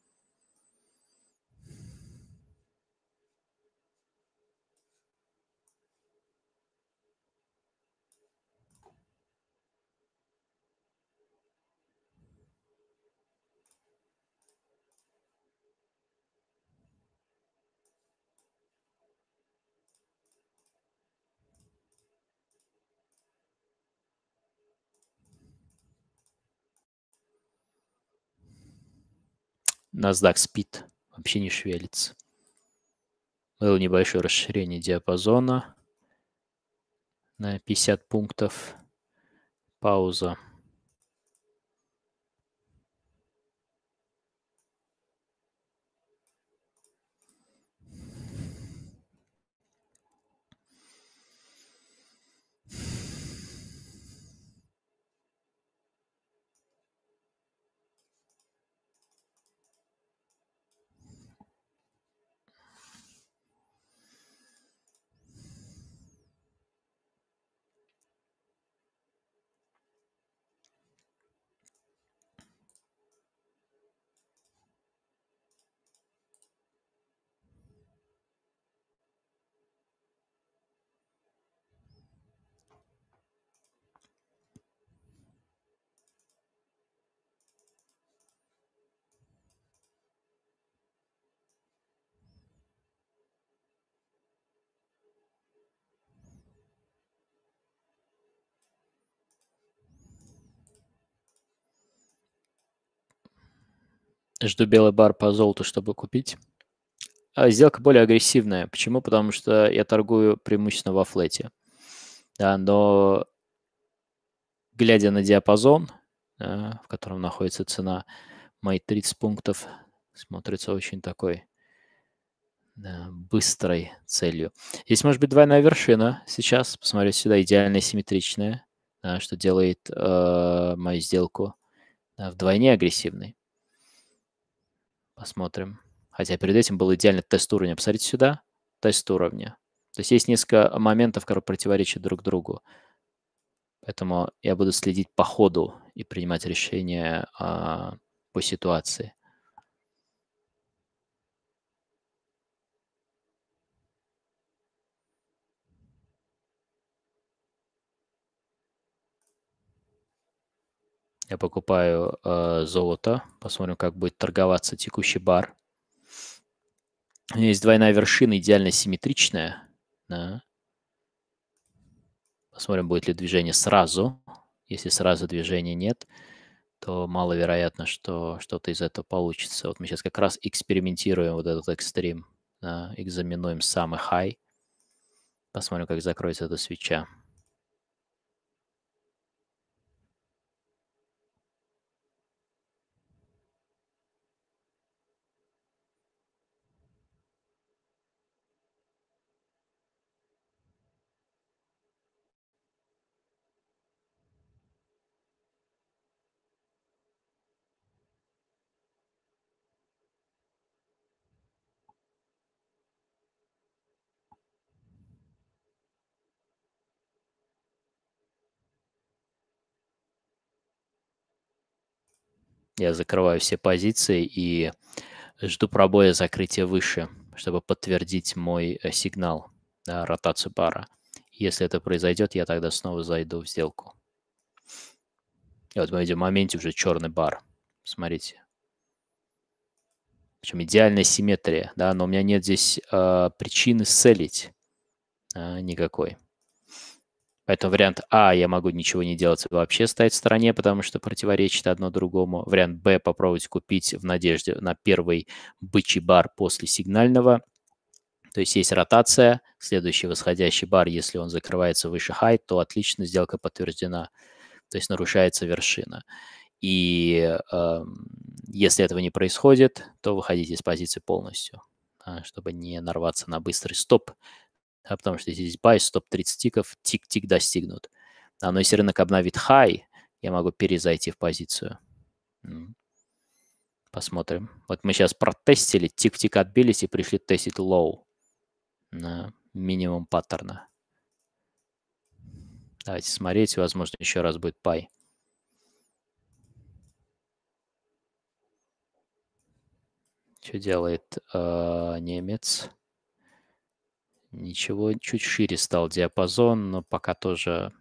NASDAQ спит, вообще не шевелится. Было небольшое расширение диапазона на 50 пунктов. Пауза. жду белый бар по золоту, чтобы купить. А сделка более агрессивная. Почему? Потому что я торгую преимущественно во флете. Да, но глядя на диапазон, да, э, в котором находится цена, мои 30 пунктов смотрится очень такой да, быстрой целью. Здесь может быть двойная вершина сейчас. Посмотрите сюда, идеально симметричная, да, что делает э, мою сделку да, вдвойне агрессивной. Посмотрим. Хотя перед этим был идеальный тест уровня. Посмотрите сюда. Тест уровня. То есть есть несколько моментов, которые противоречат друг другу. Поэтому я буду следить по ходу и принимать решения а, по ситуации. Я покупаю э, золото. Посмотрим, как будет торговаться текущий бар. У меня есть двойная вершина, идеально симметричная. Да. Посмотрим, будет ли движение сразу. Если сразу движения нет, то маловероятно, что что-то из этого получится. Вот мы сейчас как раз экспериментируем вот этот экстрим. Да. Экзаменуем самый хай. Посмотрим, как закроется эта свеча. Я закрываю все позиции и жду пробоя закрытия выше, чтобы подтвердить мой э, сигнал на ротацию пара. Если это произойдет, я тогда снова зайду в сделку. И вот мы видим в моменте уже черный бар. Смотрите. Причем идеальная симметрия, да, но у меня нет здесь э, причины селить э, никакой. Поэтому вариант А, я могу ничего не делать вообще стоять в стороне, потому что противоречит одно другому. Вариант Б, попробовать купить в надежде на первый бычий бар после сигнального. То есть есть ротация, следующий восходящий бар, если он закрывается выше хай, то отлично, сделка подтверждена. То есть нарушается вершина. И э, если этого не происходит, то выходите из позиции полностью, а, чтобы не нарваться на быстрый стоп, да, потому что здесь buy, стоп 30 тиков, тик-тик достигнут. А, но если рынок обновит high, я могу перезайти в позицию. Посмотрим. Вот мы сейчас протестили, тик-тик отбились и пришли тестить low на минимум паттерна. Давайте смотреть, возможно, еще раз будет пай. Что делает э, немец? Немец. Ничего, чуть шире стал диапазон, но пока тоже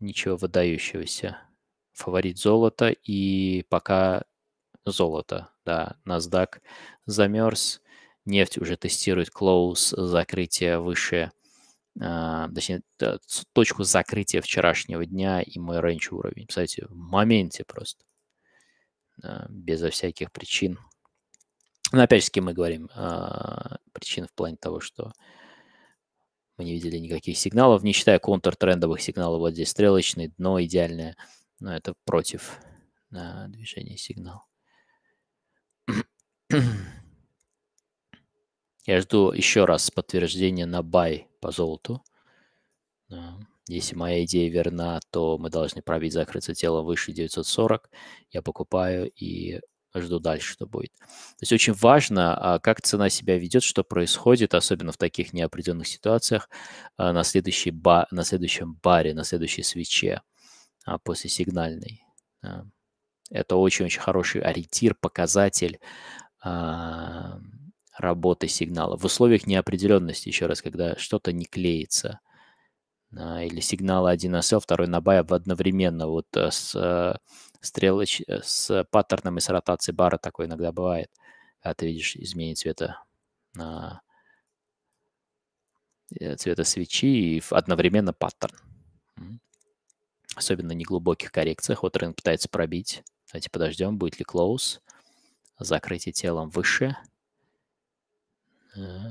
ничего выдающегося. Фаворит золота и пока золото, да, NASDAQ замерз, нефть уже тестирует close закрытие выше, а, точнее, точку закрытия вчерашнего дня и мой рейндж уровень. Кстати, в моменте просто, э, безо всяких причин. Но опять же, мы говорим э, причин в плане того, что мы не видели никаких сигналов, не считая контртрендовых сигналов. Вот здесь стрелочный, дно идеальное. Но это против да, движения сигнал. Я жду еще раз подтверждения на бай по золоту. Если моя идея верна, то мы должны пробить закрыться тело выше 940. Я покупаю и жду дальше, что будет. То есть очень важно, а, как цена себя ведет, что происходит, особенно в таких неопределенных ситуациях, а, на, следующей ба на следующем баре, на следующей свече а, после сигнальной. Это очень-очень хороший ориентир, показатель работы сигнала. В условиях неопределенности, еще раз, когда что-то не клеится, или сигнал один на сел, второй на бай одновременно вот с стрелоч... Э, с паттерном и с ротацией бара такое иногда бывает. а ты видишь изменение цвета на э, цвета свечи и одновременно паттерн. Особенно в неглубоких коррекциях. Вот рынок пытается пробить. Давайте подождем, будет ли close. Закрытие телом выше. Э.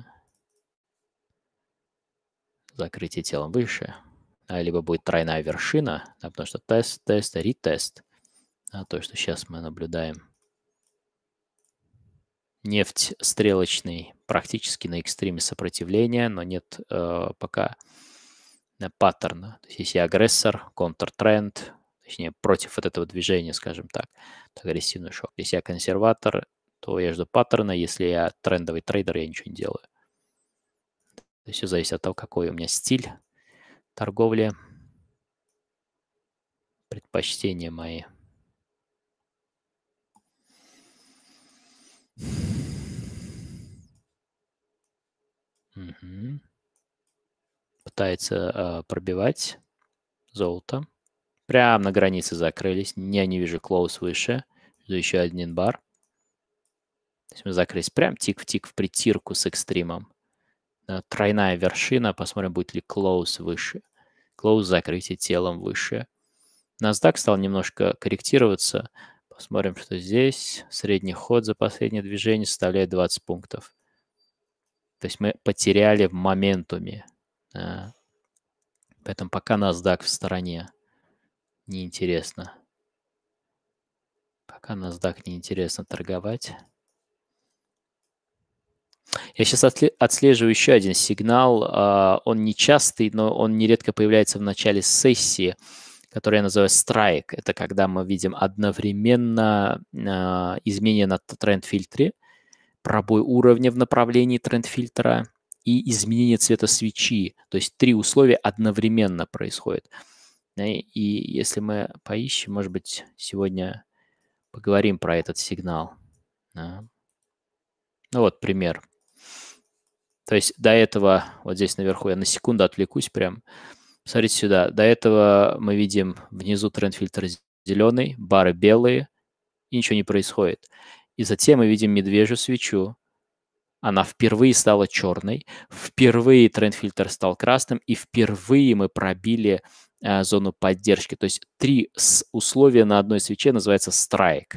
Закрытие телом выше. А, либо будет тройная вершина, потому что тест, тест, ретест а то, что сейчас мы наблюдаем. Нефть стрелочный практически на экстриме сопротивления, но нет э, пока э, паттерна. То есть если агрессор, контртренд, точнее против вот этого движения, скажем так, агрессивный шок. Если я консерватор, то я жду паттерна. Если я трендовый трейдер, я ничего не делаю. То есть все зависит от того, какой у меня стиль торговли, предпочтения мои. Угу. Пытается э, пробивать золото. Прям на границе закрылись. Я не вижу клоус выше. Жду еще один бар. То есть мы закрылись прям тик в тик в притирку с экстримом. Тройная вершина. Посмотрим, будет ли клоус выше. Клоус закрытие телом выше. NASDAQ стал немножко корректироваться. Посмотрим, что здесь. Средний ход за последнее движение составляет 20 пунктов. То есть мы потеряли в моментуме. А, поэтому пока NASDAQ в стороне. Неинтересно. Пока NASDAQ неинтересно торговать. Я сейчас отслеживаю еще один сигнал. А, он нечастый, но он нередко появляется в начале сессии который я называю страйк. Это когда мы видим одновременно э, изменения на тренд-фильтре, пробой уровня в направлении тренд-фильтра и изменение цвета свечи. То есть три условия одновременно происходят. И, э, и если мы поищем, может быть, сегодня поговорим про этот сигнал. Да. Ну вот пример. То есть до этого, вот здесь наверху я на секунду отвлекусь прям. Смотрите сюда. До этого мы видим внизу тренд-фильтр зеленый, бары белые, и ничего не происходит. И затем мы видим медвежью свечу. Она впервые стала черной, впервые тренд-фильтр стал красным, и впервые мы пробили э, зону поддержки. То есть три условия на одной свече называется страйк.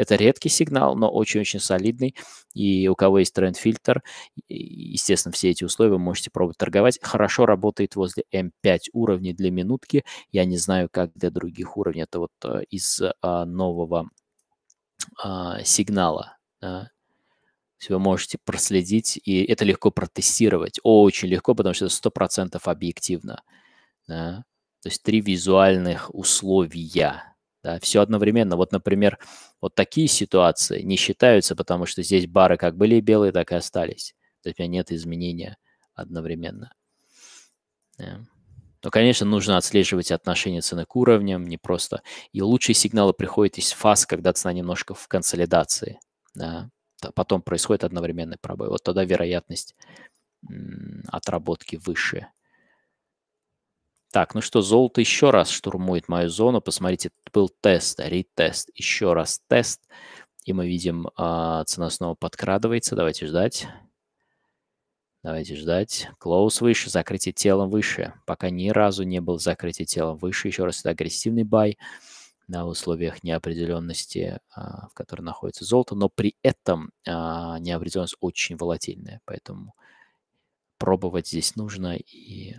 Это редкий сигнал, но очень-очень солидный. И у кого есть тренд-фильтр, естественно, все эти условия можете пробовать торговать. Хорошо работает возле М5 уровней для минутки. Я не знаю, как для других уровней. Это вот э, из а, нового а, сигнала вы можете проследить, и это легко протестировать. Очень легко, потому что это 100% объективно. Да? То есть три визуальных условия да, все одновременно. Вот, например, вот такие ситуации не считаются, потому что здесь бары как были белые, так и остались. То есть у меня нет изменения одновременно. Э, но, конечно, нужно отслеживать отношение цены к уровням, не просто. И лучшие сигналы приходят из фаз, когда цена немножко в консолидации. Да. Потом происходит одновременный пробой. Вот тогда вероятность отработки выше. Так, ну что, золото еще раз штурмует мою зону. Посмотрите, был тест, ретест, еще раз тест. И мы видим, а, цена снова подкрадывается. Давайте ждать. Давайте ждать. Клоус выше, закрытие телом выше. Пока ни разу не был закрытие телом выше. Еще раз, это агрессивный бай на условиях неопределенности, а, в которой находится золото, но при этом а, неопределенность очень волатильная, поэтому пробовать здесь нужно и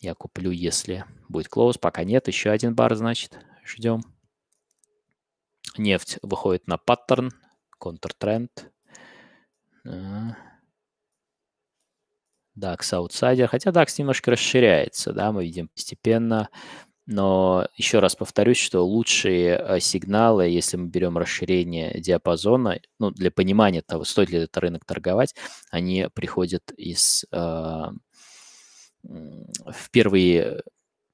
я куплю, если будет клоуз. Пока нет, еще один бар, значит, ждем. Нефть выходит на паттерн, контртренд. DAX а. аутсайдер, хотя DAX немножко расширяется, да, мы видим постепенно, но еще раз повторюсь, что лучшие э, сигналы, если мы берем расширение диапазона, ну, для понимания того, стоит ли этот рынок торговать, они приходят из э, в первые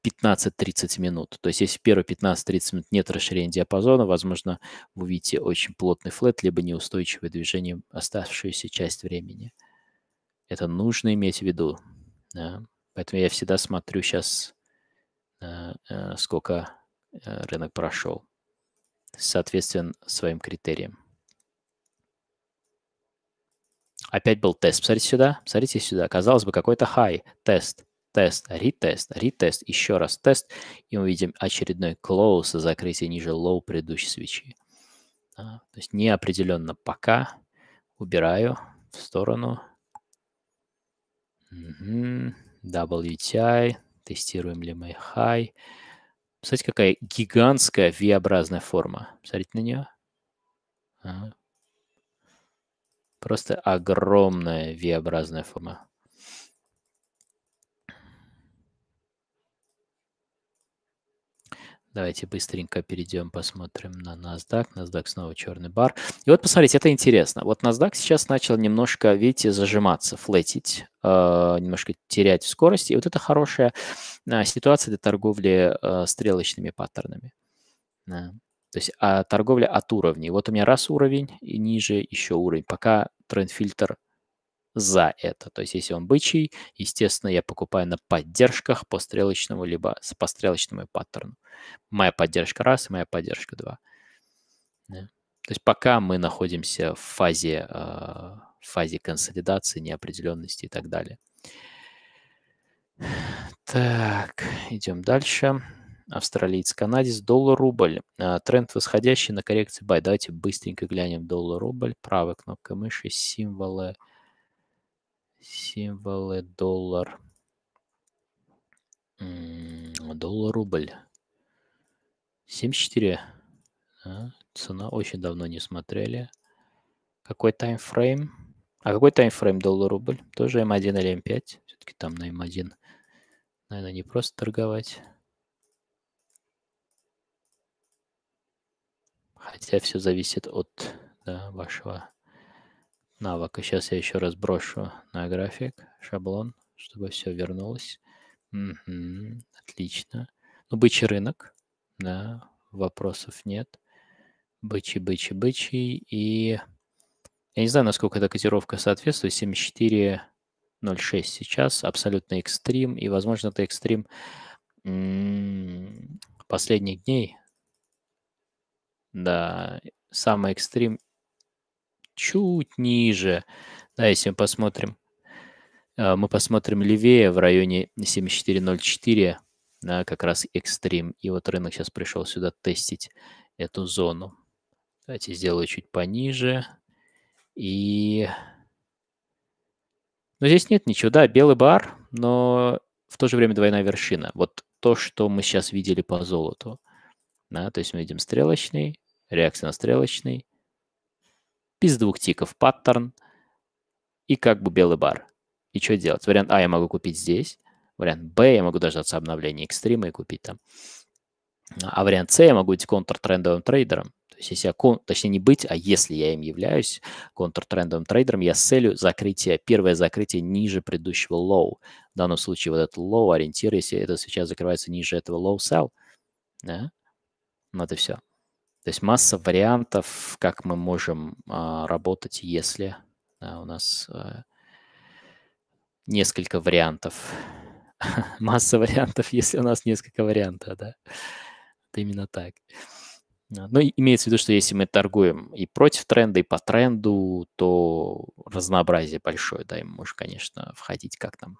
15-30 минут. То есть если в первые 15-30 минут нет расширения диапазона, возможно, вы увидите очень плотный флет, либо неустойчивое движение оставшуюся часть времени. Это нужно иметь в виду. Да? Поэтому я всегда смотрю сейчас, э, э, сколько э, рынок прошел, соответственно, своим критериям. Опять был тест. Смотрите сюда, смотрите сюда. Казалось бы, какой-то хай. Тест, тест, ретест, ретест, еще раз тест. И мы видим очередной close, закрытие ниже low предыдущей свечи. Да, то есть неопределенно пока. Убираю в сторону. Угу. WTI. Тестируем ли мы high. Смотрите, какая гигантская V-образная форма. Смотрите на нее. А. Просто огромная V-образная форма. Давайте быстренько перейдем, посмотрим на NASDAQ. NASDAQ снова черный бар. И вот посмотрите, это интересно. Вот NASDAQ сейчас начал немножко, видите, зажиматься, флетить, э, немножко терять скорость. И вот это хорошая э, ситуация для торговли э, стрелочными паттернами. То есть а, торговля от уровней. Вот у меня раз уровень и ниже еще уровень. Пока тренд-фильтр за это. То есть если он бычий, естественно, я покупаю на поддержках по стрелочному, либо с по стрелочному паттерну. Моя поддержка раз, моя поддержка два. Да. То есть пока мы находимся в фазе, э, фазе консолидации, неопределенности и так далее. Так, идем дальше австралиец, канадец, доллар-рубль. А, тренд восходящий на коррекции бай. Давайте быстренько глянем доллар-рубль. Правая кнопка мыши, символы, символы доллар. Доллар-рубль. 74. Да, цена очень давно не смотрели. Какой таймфрейм? А какой таймфрейм доллар-рубль? Тоже М1 эм или М5? Эм Все-таки там на М1, эм наверное, не просто торговать. Хотя все зависит от да, вашего навыка. Сейчас я еще раз брошу на график шаблон, чтобы все вернулось. Угу, отлично. Ну, бычий рынок, да, вопросов нет. Бычий, бычий, бычий. И я не знаю, насколько эта котировка соответствует. 74.06 сейчас, абсолютно экстрим. И, возможно, это экстрим последних дней, да, самый экстрим чуть ниже. Да, если мы посмотрим, э, мы посмотрим левее в районе 7404, да, как раз экстрим. И вот рынок сейчас пришел сюда тестить эту зону. Давайте сделаю чуть пониже. И... Но ну, здесь нет ничего, да, белый бар, но в то же время двойная вершина. Вот то, что мы сейчас видели по золоту. Да, то есть мы видим стрелочный, реакция на стрелочный без двух тиков паттерн и как бы белый бар. И что делать? Вариант А я могу купить здесь, вариант Б я могу дождаться обновления экстрима и купить там. А вариант С я могу быть контртрендовым трейдером. То есть если я, кон... точнее не быть, а если я им являюсь контртрендовым трейдером, я с целью закрытия, первое закрытие ниже предыдущего лоу В данном случае вот этот лоу ориентир, если это сейчас закрывается ниже этого low sell. Да? Вот это все. То есть масса вариантов, как мы можем а, работать, если да, у нас а, несколько вариантов. (laughs) масса вариантов, если у нас несколько вариантов, да. Это именно так. А, ну, имеется в виду, что если мы торгуем и против тренда, и по тренду, то разнообразие большое, да, и мы можем, конечно, входить как там,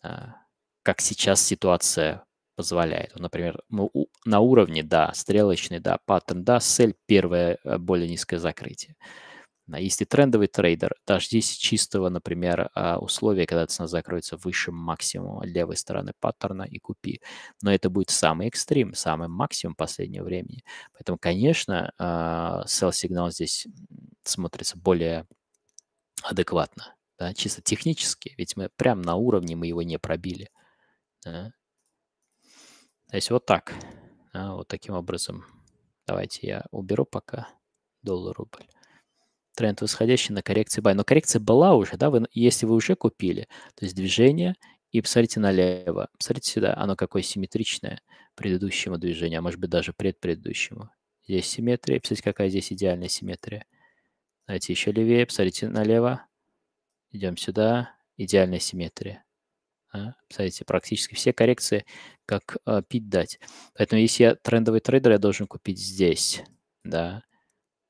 а, как сейчас ситуация позволяет. Например, на уровне, да, стрелочный, да, паттерн, да, цель первое э, более низкое закрытие. Если трендовый трейдер, даже здесь чистого, например, а, условия, когда цена закроется выше максимума левой стороны паттерна и купи. Но это будет самый экстрим, самый максимум последнего времени. Поэтому, конечно, sell а, сигнал здесь смотрится более адекватно. Да, чисто технически, ведь мы прям на уровне мы его не пробили. Да. То есть вот так, а, вот таким образом. Давайте я уберу пока доллар-рубль тренд восходящий на коррекции бай. Но коррекция была уже, да, вы, если вы уже купили, то есть движение, и посмотрите налево, посмотрите сюда, оно какое симметричное предыдущему движению, а может быть даже предпредыдущему. Здесь симметрия, посмотрите, какая здесь идеальная симметрия. Давайте еще левее, посмотрите налево, идем сюда, идеальная симметрия. А? Посмотрите, практически все коррекции, как э, пить дать. Поэтому если я трендовый трейдер, я должен купить здесь, да.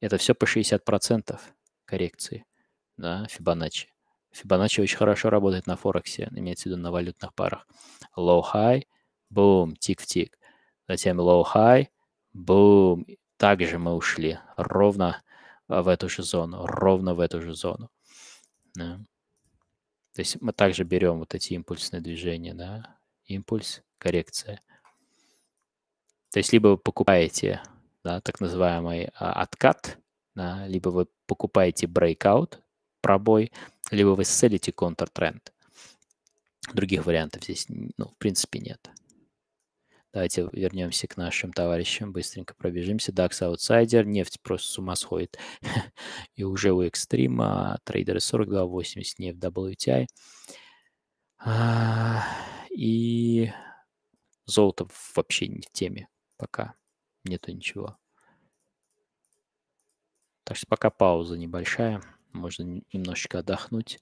Это все по 60% коррекции, да, Fibonacci. Fibonacci очень хорошо работает на Форексе, имеется в виду на валютных парах. Low-high, бум, тик в тик. Затем low-high, бум. Также мы ушли ровно в эту же зону, ровно в эту же зону. Да. То есть мы также берем вот эти импульсные движения, да, импульс, коррекция. То есть либо вы покупаете да, так называемый а, откат, да, либо вы покупаете breakout, пробой, либо вы селите контртренд. Других вариантов здесь, ну, в принципе, нет. Давайте вернемся к нашим товарищам, быстренько пробежимся. DAX Outsider, нефть просто с ума сходит. (laughs) И уже у экстрима трейдеры 42.80, нефть WTI. А, и Золото вообще не в теме пока. Нету ничего. Так что пока пауза небольшая. Можно немножечко отдохнуть,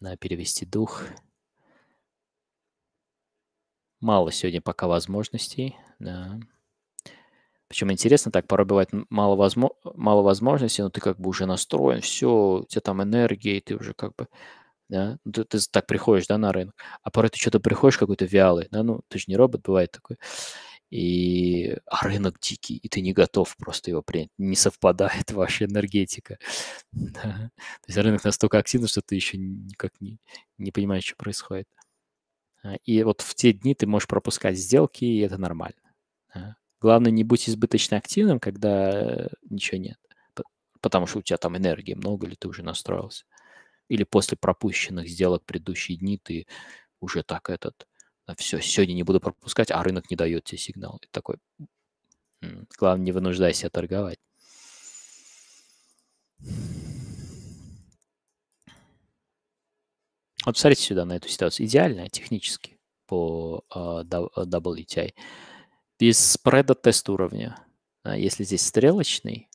на перевести дух. Мало сегодня пока возможностей. Да. Причем интересно так, порой бывает мало, возможно, мало возможностей, но ты как бы уже настроен, все, у тебя там энергия, и ты уже как бы да, ну, ты, ты так приходишь, да, на рынок, а порой ты что-то приходишь какой-то вялый, да, ну, ты же не робот, бывает такой, и, а рынок дикий, и ты не готов просто его принять, не совпадает (laughs) ваша энергетика, да. то есть рынок настолько активен, что ты еще никак не, не понимаешь, что происходит. А, и вот в те дни ты можешь пропускать сделки, и это нормально. Главное, не будь избыточно активным, когда э, ничего нет, потому что у тебя там энергии много, или ты уже настроился или после пропущенных сделок предыдущие дни ты уже так этот, а, все, сегодня не буду пропускать, а рынок не дает тебе сигнал. И такой, главное, не вынуждайся торговать. Вот смотрите сюда на эту ситуацию. Идеальная технически по а, а, WTI. Без спреда тест уровня. Если здесь стрелочный,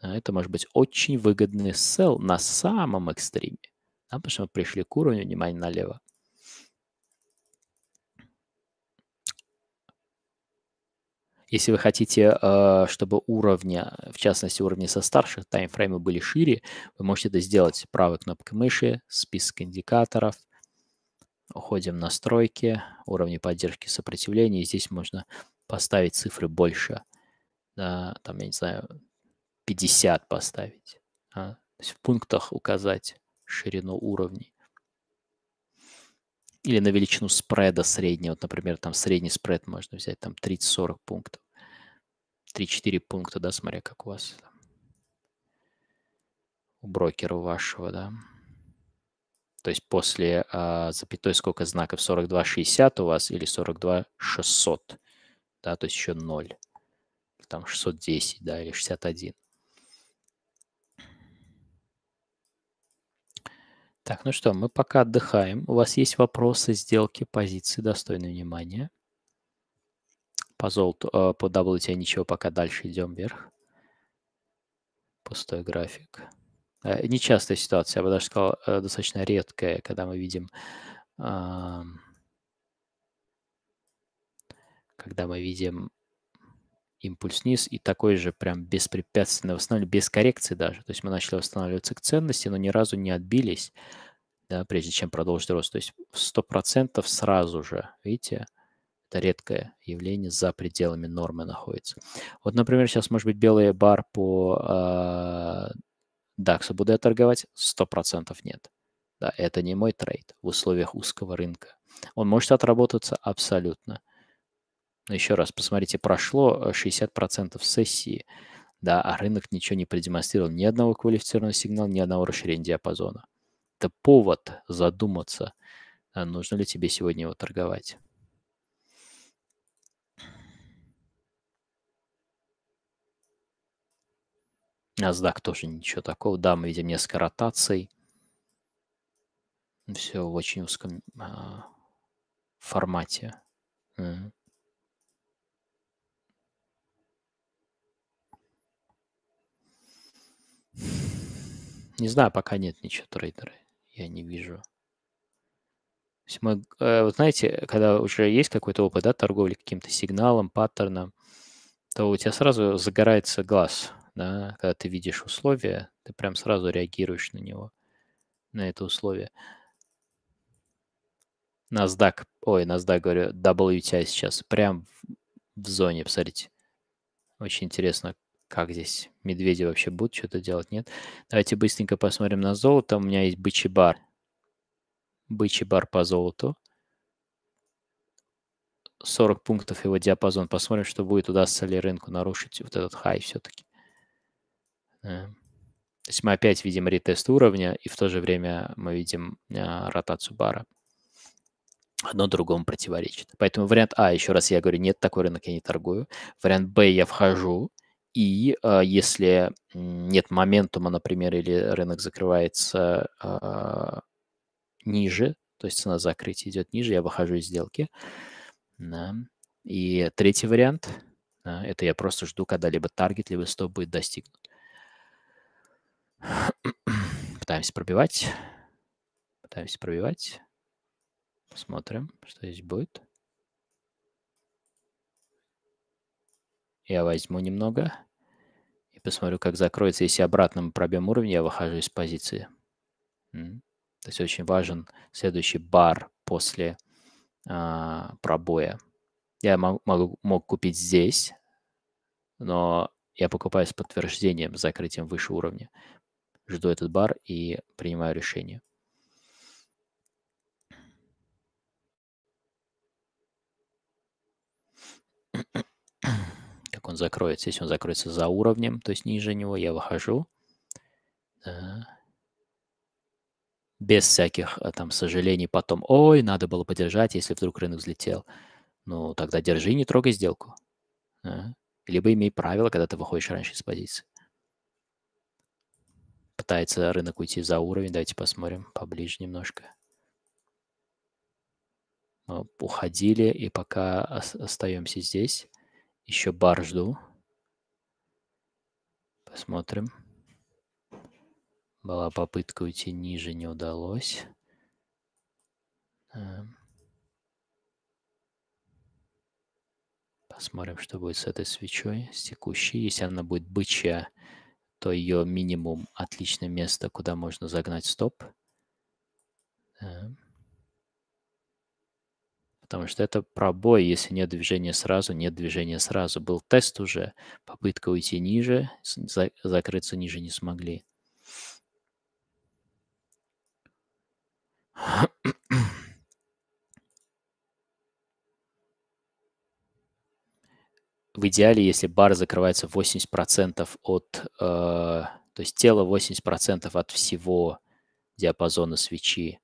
это может быть очень выгодный сел на самом экстриме да, потому что мы пришли к уровню, внимание налево. Если вы хотите, э, чтобы уровни, в частности уровни со старших, таймфреймов были шире, вы можете это сделать правой кнопкой мыши, список индикаторов, уходим в настройки, уровни поддержки сопротивления, здесь можно поставить цифры больше, да, там, я не знаю, 50 поставить, да, то есть в пунктах указать ширину уровней. Или на величину спреда среднего. Вот, например, там средний спред можно взять, там 30-40 пунктов. 3-4 пункта, да, смотря как у вас у брокера вашего, да. То есть после а, запятой сколько знаков? 42,60 у вас или 42,600, да, то есть еще 0. Там 610, да, или 61. Так, ну что, мы пока отдыхаем. У вас есть вопросы, сделки, позиции, достойные внимания? По золоту, э, по WTI ничего, пока дальше идем вверх. Пустой график. Э, нечастая ситуация, я бы даже сказал, э, достаточно редкая, когда мы видим, э, когда мы видим импульс вниз и такой же прям беспрепятственно восстанавливали, без коррекции даже. То есть мы начали восстанавливаться к ценности, но ни разу не отбились, да, прежде чем продолжить рост. То есть 100% сразу же, видите, это редкое явление за пределами нормы находится. Вот, например, сейчас может быть белый бар по э, DAX. Буду я торговать? 100% нет. Да, это не мой трейд в условиях узкого рынка. Он может отработаться абсолютно. Еще раз, посмотрите, прошло 60% э, сессии, да, а рынок ничего не продемонстрировал, ни одного квалифицированного сигнала, ни одного расширения диапазона. Это повод задуматься, э, нужно ли тебе сегодня его торговать. NASDAQ тоже ничего такого. Да, мы видим несколько ротаций. Все в очень узком а, формате. Угу. Не знаю, пока нет ничего, трейдеры. Я не вижу. Мы, э, вот знаете, когда уже есть какой-то опыт, да, торговли каким-то сигналом, паттерном, то у тебя сразу загорается глаз, да, когда ты видишь условия, ты прям сразу реагируешь на него, на это условие. NASDAQ, ой, NASDAQ, говорю, WTI сейчас прям в зоне, посмотрите. Очень интересно, как здесь? Медведи вообще будут что-то делать, нет? Давайте быстренько посмотрим на золото. У меня есть бычий бар. Бычий бар по золоту. 40 пунктов его диапазон. Посмотрим, что будет, удастся ли рынку нарушить вот этот хай все-таки. То есть мы опять видим ретест уровня, и в то же время мы видим а, ротацию бара. Одно другому противоречит. Поэтому вариант А, еще раз я говорю, нет, такой рынок я не торгую. Вариант Б, я вхожу, и э, если нет моментума, например, или рынок закрывается а, ниже, то есть цена закрытия идет ниже, я выхожу из сделки. Да. И третий вариант да, – это я просто жду, когда либо таргет, либо стоп будет достигнут. (clears throat) Пытаемся пробивать. Пытаемся пробивать. Посмотрим, что здесь будет. Я возьму немного посмотрю, как закроется. Если обратно мы пробьем уровень, я выхожу из позиции. То есть очень важен следующий бар после а, пробоя. Я мог, мог, купить здесь, но я покупаю с подтверждением, с закрытием выше уровня. Жду этот бар и принимаю решение он закроется. Если он закроется за уровнем, то есть ниже него, я выхожу. Да. Без всяких э, там сожалений потом. Ой, надо было подержать, если вдруг рынок взлетел. Ну, тогда держи, не трогай сделку. Да. Либо имей правило, когда ты выходишь раньше из позиции. Пытается рынок уйти за уровень. Давайте посмотрим поближе немножко уходили и пока остаемся здесь. Еще бар жду. Посмотрим. Была попытка уйти ниже, не удалось. Э, посмотрим, что будет с этой свечой, с текущей. Если она будет бычья, то ее минимум отличное место, куда можно загнать стоп. Да. Э, потому что это пробой, если нет движения сразу, нет движения сразу. Был тест уже, попытка уйти ниже, закрыться ниже не смогли. В идеале, если бар закрывается 80% от, э, то есть тело 80% от всего диапазона свечи,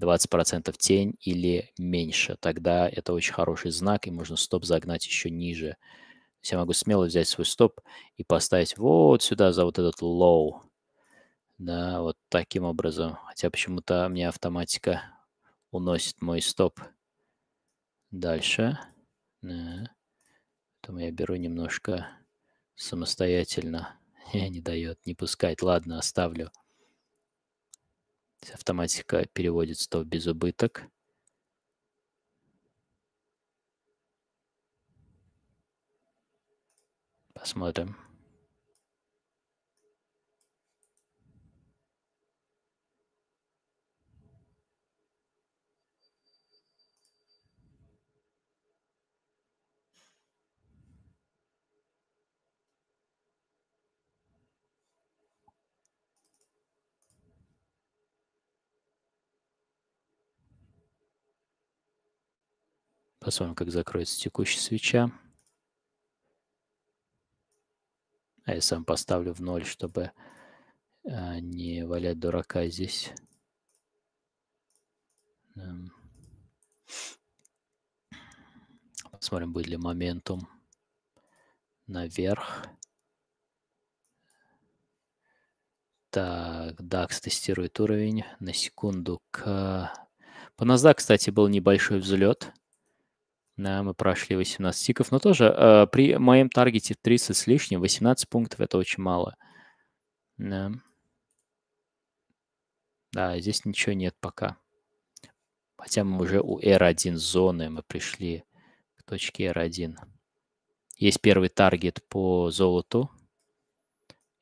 20% тень или меньше. Тогда это очень хороший знак, и можно стоп загнать еще ниже. То есть я могу смело взять свой стоп и поставить вот сюда за вот этот low. Да, вот таким образом. Хотя почему-то мне автоматика уносит мой стоп. Дальше. Да. Поэтому я беру немножко самостоятельно. (laughs) Не дает, не пускать. Ладно, оставлю. Автоматика переводит 100 без убыток. Посмотрим. Посмотрим, как закроется текущая свеча. А я сам поставлю в ноль, чтобы э, не валять дурака здесь. Эм. Посмотрим, будет ли моментум наверх. Так, DAX тестирует уровень на секунду к... По NASDAQ, кстати, был небольшой взлет. Да, мы прошли 18 тиков, но тоже э, при моем таргете в 30 с лишним 18 пунктов – это очень мало. Да. да, здесь ничего нет пока. Хотя мы уже у R1 зоны, мы пришли к точке R1. Есть первый таргет по золоту.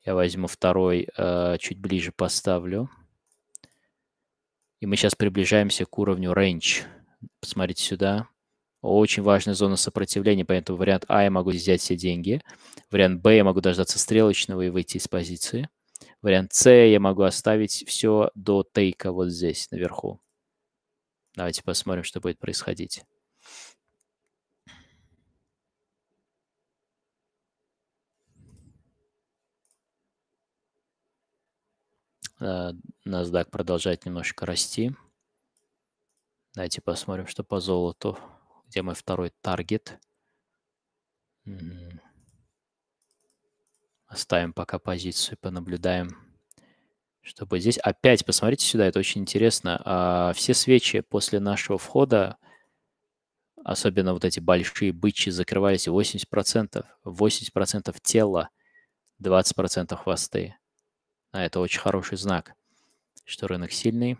Я возьму второй, э, чуть ближе поставлю. И мы сейчас приближаемся к уровню range. Посмотрите сюда. Очень важная зона сопротивления, поэтому вариант А я могу взять все деньги. Вариант Б я могу дождаться стрелочного и выйти из позиции. Вариант С я могу оставить все до тейка вот здесь, наверху. Давайте посмотрим, что будет происходить. А, NASDAQ продолжает немножко расти. Давайте посмотрим, что по золоту. Где мой второй таргет? Оставим пока позицию, понаблюдаем. Чтобы здесь... Опять посмотрите сюда, это очень интересно. А, все свечи после нашего входа, особенно вот эти большие бычьи, закрывались 80%. 80% тела, 20% хвосты. А это очень хороший знак, что рынок сильный.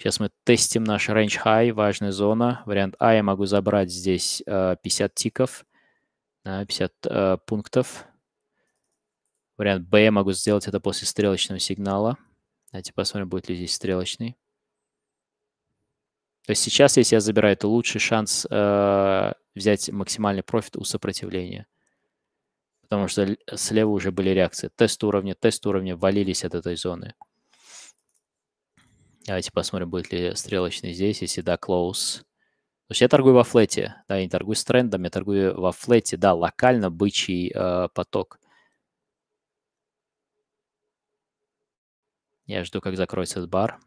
Сейчас мы тестим наш range high, важная зона. Вариант А я могу забрать здесь 50 э, тиков, 50 э, пунктов. Вариант Б я могу сделать это после стрелочного сигнала. Давайте посмотрим, будет ли здесь стрелочный. То есть сейчас, если я забираю, это лучший шанс э, взять максимальный профит у сопротивления. Потому что слева уже были реакции. Тест уровня, тест уровня валились от этой зоны. Давайте посмотрим, будет ли стрелочный здесь. Если да, close. То есть я торгую во флете, да, я не торгую с трендом, я торгую во флете, да, локально бычий э, поток. Я жду, как закроется этот бар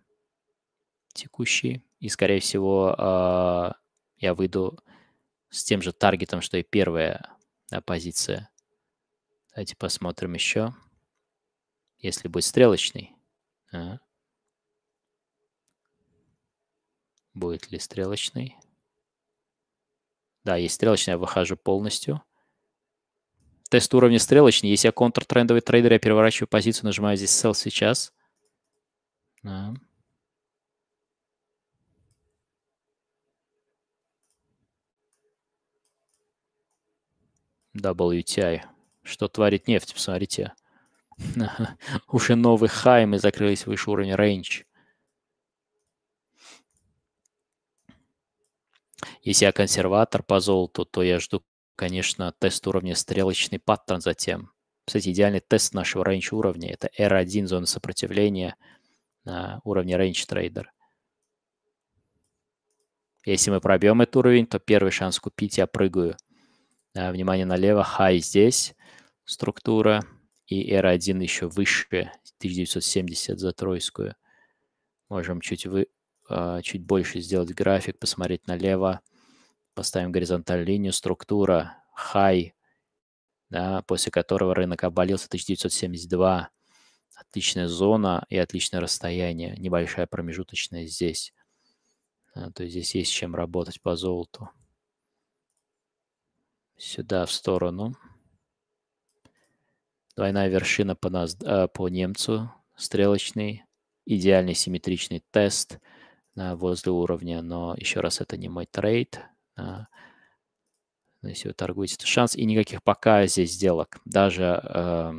текущий. И, скорее всего, э, я выйду с тем же таргетом, что и первая да, позиция. Давайте посмотрим еще. Если будет стрелочный. Ага. Будет ли стрелочный? Да, есть стрелочный, я выхожу полностью. Тест уровня стрелочный. Если я контртрендовый трейдер, я переворачиваю позицию, нажимаю здесь sell сейчас. Да. WTI. Что творит нефть, посмотрите. (laughs) Уже новый хай, мы закрылись выше уровня range. Если я консерватор по золоту, то я жду, конечно, тест уровня стрелочный паттерн затем. Кстати, идеальный тест нашего range уровня – это R1 зона сопротивления на уровне range trader. Если мы пробьем этот уровень, то первый шанс купить я прыгаю. А, внимание налево, high здесь структура, и R1 еще выше, 1970 за тройскую. Можем чуть вы, а, чуть больше сделать график, посмотреть налево, поставим горизонтальную линию, структура, хай, да, после которого рынок обвалился 1972. Отличная зона и отличное расстояние, небольшая промежуточная здесь. А, то есть здесь есть чем работать по золоту. Сюда в сторону. Двойная вершина по, нас, а, по немцу, стрелочный. Идеальный симметричный тест – а, возле уровня, но еще раз это не мой трейд. А, если вы торгуете, то шанс. И никаких пока здесь сделок, даже э,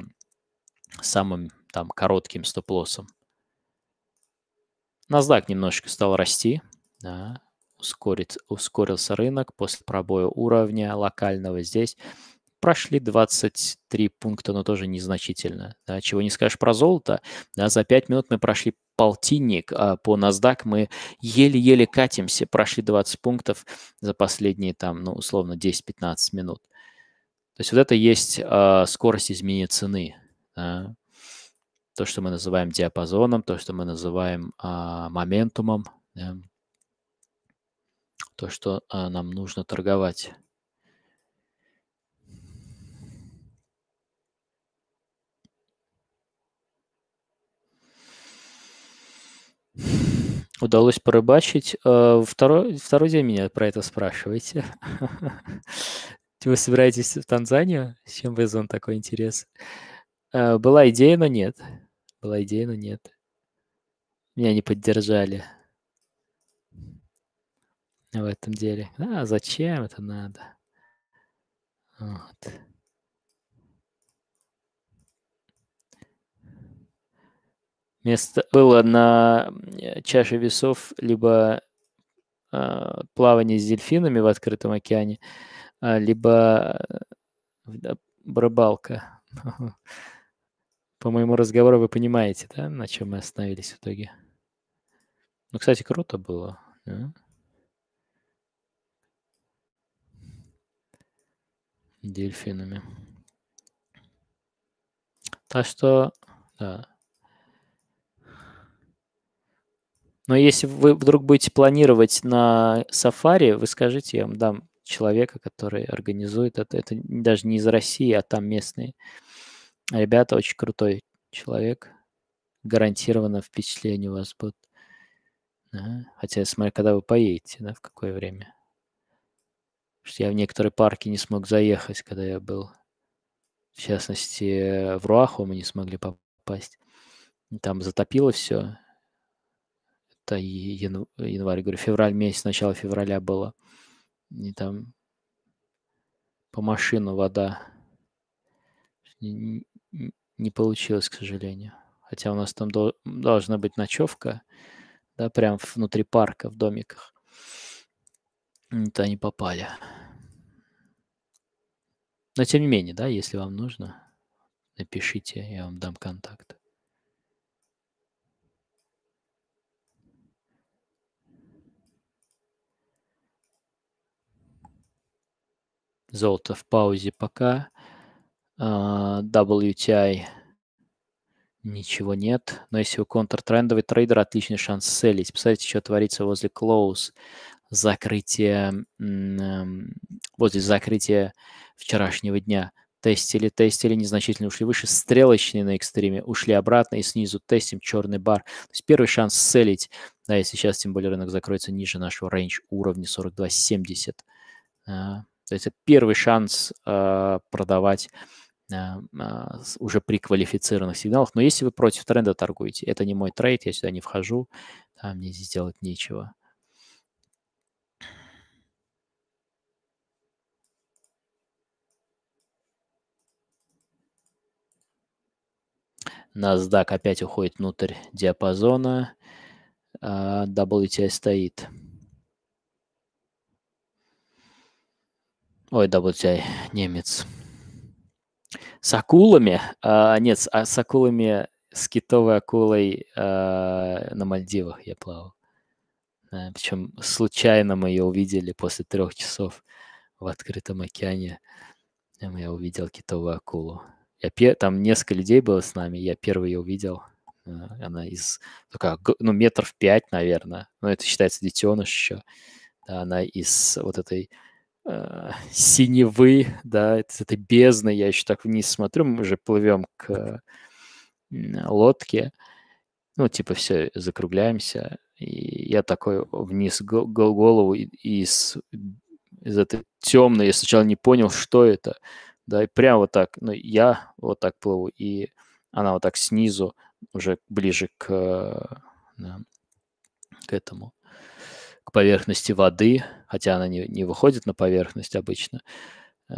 самым там коротким стоп-лоссом. NASDAQ немножечко стал расти, да, ускорит, ускорился рынок после пробоя уровня локального здесь. Прошли 23 пункта, но тоже незначительно. Да, чего не скажешь про золото. Да, за 5 минут мы прошли полтинник а по NASDAQ. Мы еле-еле катимся, прошли 20 пунктов за последние, там, ну, условно, 10-15 минут. То есть вот это есть а, скорость изменения цены. Да? То, что мы называем диапазоном, то, что мы называем а, моментумом. Да? То, что а, нам нужно торговать. удалось порыбачить. Э, второй, второй день меня про это спрашиваете. (laughs) Вы собираетесь в Танзанию? С чем вызван такой интерес? Э, была идея, но нет. Была идея, но нет. Меня не поддержали в этом деле. А зачем это надо? Вот. место, было на э, чаше весов либо э, плавание с дельфинами в открытом океане, а, либо э, да, рыбалка. (laughs) По моему разговору вы понимаете, да, на чем мы остановились в итоге. Ну, кстати, круто было. Да? Дельфинами. Так что, да, Но если вы вдруг будете планировать на сафари, вы скажите, я вам дам человека, который организует это. Это даже не из России, а там местные. А ребята, очень крутой человек. Гарантированно впечатление у вас будет. Ага. Хотя, смотря, когда вы поедете, да, в какое время. Потому что я в некоторые парки не смог заехать, когда я был. В частности, в Руаху мы не смогли попасть. Там затопило все это январь, говорю, февраль месяц, начало февраля было. И там по машину вода. Не, не получилось, к сожалению. Хотя у нас там до, должна быть ночевка, да, прям внутри парка, в домиках. Это они попали. Но тем не менее, да, если вам нужно, напишите, я вам дам контакт. Золото в паузе пока. А, WTI ничего нет. Но если вы контртрендовый трейдер, отличный шанс селить. Посмотрите, что творится возле close, закрытия эм, возле закрытия вчерашнего дня. Тестили, тестили, незначительно ушли выше, стрелочные на экстриме, ушли обратно и снизу тестим черный бар. То есть первый шанс селить, да, если сейчас, тем более рынок закроется ниже нашего range уровня 42.70. То есть это первый шанс а, продавать а, а, уже при квалифицированных сигналах. Но если вы против тренда торгуете, это не мой трейд, я сюда не вхожу, а мне здесь делать нечего. NASDAQ опять уходит внутрь диапазона, WTI стоит. Ой, WTI, немец. С акулами, а, нет, с, а, с акулами, с китовой акулой а, на Мальдивах я плавал. А, причем случайно мы ее увидели после трех часов в открытом океане. я увидел китовую акулу. Я Там несколько людей было с нами, я первый ее увидел. А, она из такая, ну, метров пять, наверное. Но ну, это считается детеныш еще. она из вот этой э, (laughs) синевы, да, это этой бездны. Я еще так вниз смотрю, мы уже плывем к лодке. Ну, типа все, закругляемся. И я такой вниз гол голову из, из этой темной, я сначала не понял, что это, да, и прям вот так, ну, я вот так плыву, и она вот так снизу, уже ближе к, э, да, к этому, к поверхности воды, хотя она не, не выходит на поверхность обычно, э,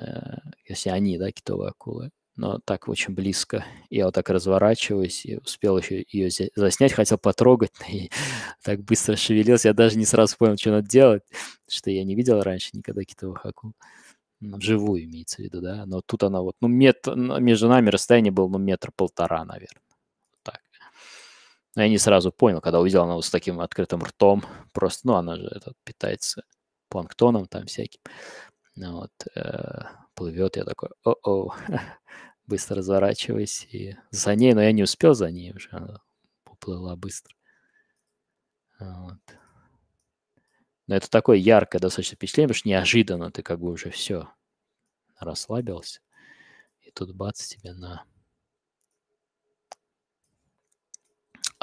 если они, да, китовые акулы, но так очень близко. Я вот так разворачиваюсь и успел еще ее заснять, хотел потрогать, (laughs) и так быстро шевелился, я даже не сразу понял, что надо делать, что я не видел раньше никогда китовых акул. Ну, вживую имеется в виду, да, но тут она вот, ну, метр, между нами расстояние было, ну, метр полтора, наверное. Но я не сразу понял, когда увидел она вот с таким открытым ртом, просто, ну, она же этот, питается планктоном там всяким. Ну, вот, э, плывет, я такой, о-о, (laughs) быстро разворачивайся и за ней, но я не успел за ней уже, она уплыла быстро. Вот. Но это такое яркое достаточно впечатление, потому что неожиданно ты как бы уже все расслабился. И тут бац тебе на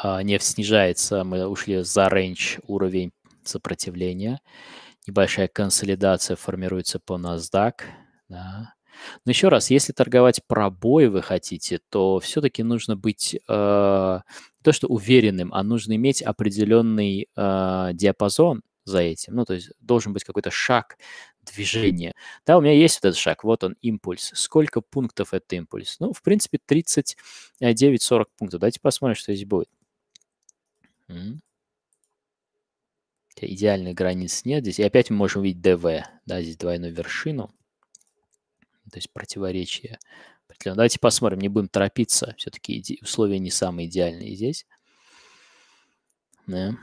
А, нефть снижается, мы ушли за range уровень сопротивления. Небольшая консолидация формируется по NASDAQ. Да. Но еще раз, если торговать пробой вы хотите, то все-таки нужно быть э, то что уверенным, а нужно иметь определенный э, диапазон за этим. Ну, то есть должен быть какой-то шаг движения. Да, у меня есть вот этот шаг, вот он, импульс. Сколько пунктов это импульс? Ну, в принципе, 39-40 пунктов. Давайте посмотрим, что здесь будет. М? Идеальных границ нет здесь. И опять мы можем увидеть dv, да, здесь двойную вершину. То есть противоречие Давайте посмотрим, не будем торопиться. Все-таки условия не самые идеальные здесь. Да.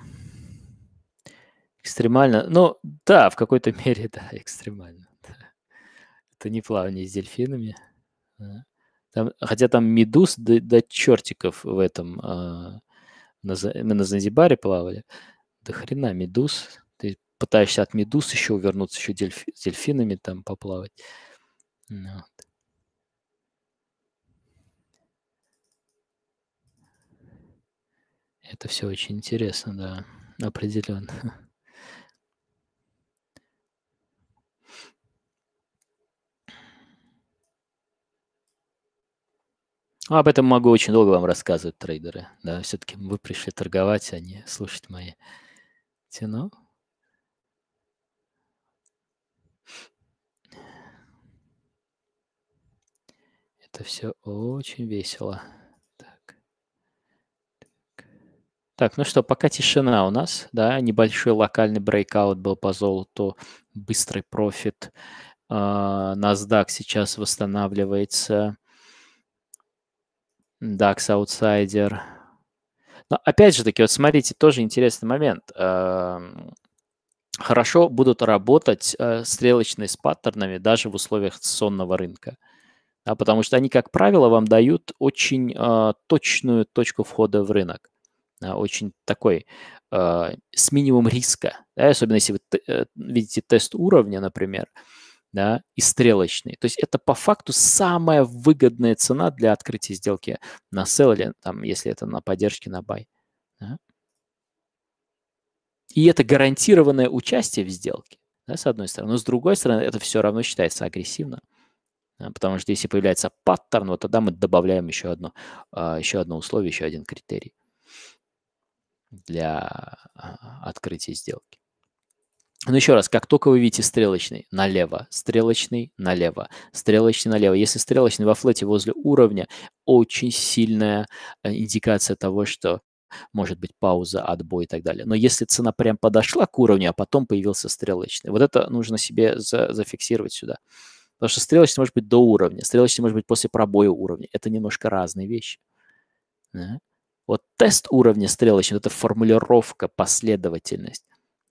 Экстремально. Ну, да, в какой-то (laughs) мере, да, экстремально. Да. Это не плавание с дельфинами. Да. Там, хотя там медуз до, до чертиков в этом а, на, мы на Занзибаре плавали. Да хрена, медуз. Ты пытаешься от медуз еще увернуться, еще дельфи, с дельфинами там поплавать. Ну вот. Это все очень интересно, да, определенно. (laughs) Ну, об этом могу очень долго вам рассказывать трейдеры. Да, все-таки вы пришли торговать, а не слушать мои тяну. Это все очень весело. Так. так. так, ну что, пока тишина у нас, да, небольшой локальный брейкаут был по золоту, быстрый профит. Uh, NASDAQ сейчас восстанавливается Дакс Outsider. Но опять же таки, вот смотрите, тоже интересный момент. Эм, хорошо будут работать э, стрелочные с паттернами даже в условиях сонного рынка. Да, потому что они, как правило, вам дают очень э, точную точку входа в рынок. Да, очень такой э, с минимум риска. Да, особенно если вы э, видите тест уровня, например да, и стрелочный. То есть это по факту самая выгодная цена для открытия сделки на sell или там, если это на поддержке на buy. Да. И это гарантированное участие в сделке, да, с одной стороны. Но с другой стороны, это все равно считается агрессивно. потому что если появляется паттерн, вот тогда мы добавляем еще одно, а, еще одно условие, еще один критерий для а, открытия сделки. Но ну, еще раз, как только вы видите стрелочный налево, стрелочный налево, стрелочный налево. Если стрелочный во флете возле уровня, очень сильная э, индикация того, что может быть пауза, отбой и так далее. Но если цена прям подошла к уровню, а потом появился стрелочный, вот это нужно себе за, зафиксировать сюда. Потому что стрелочный может быть до уровня, стрелочный может быть после пробоя уровня. Это немножко разные вещи. Да? Вот тест уровня стрелочного – это формулировка, последовательность.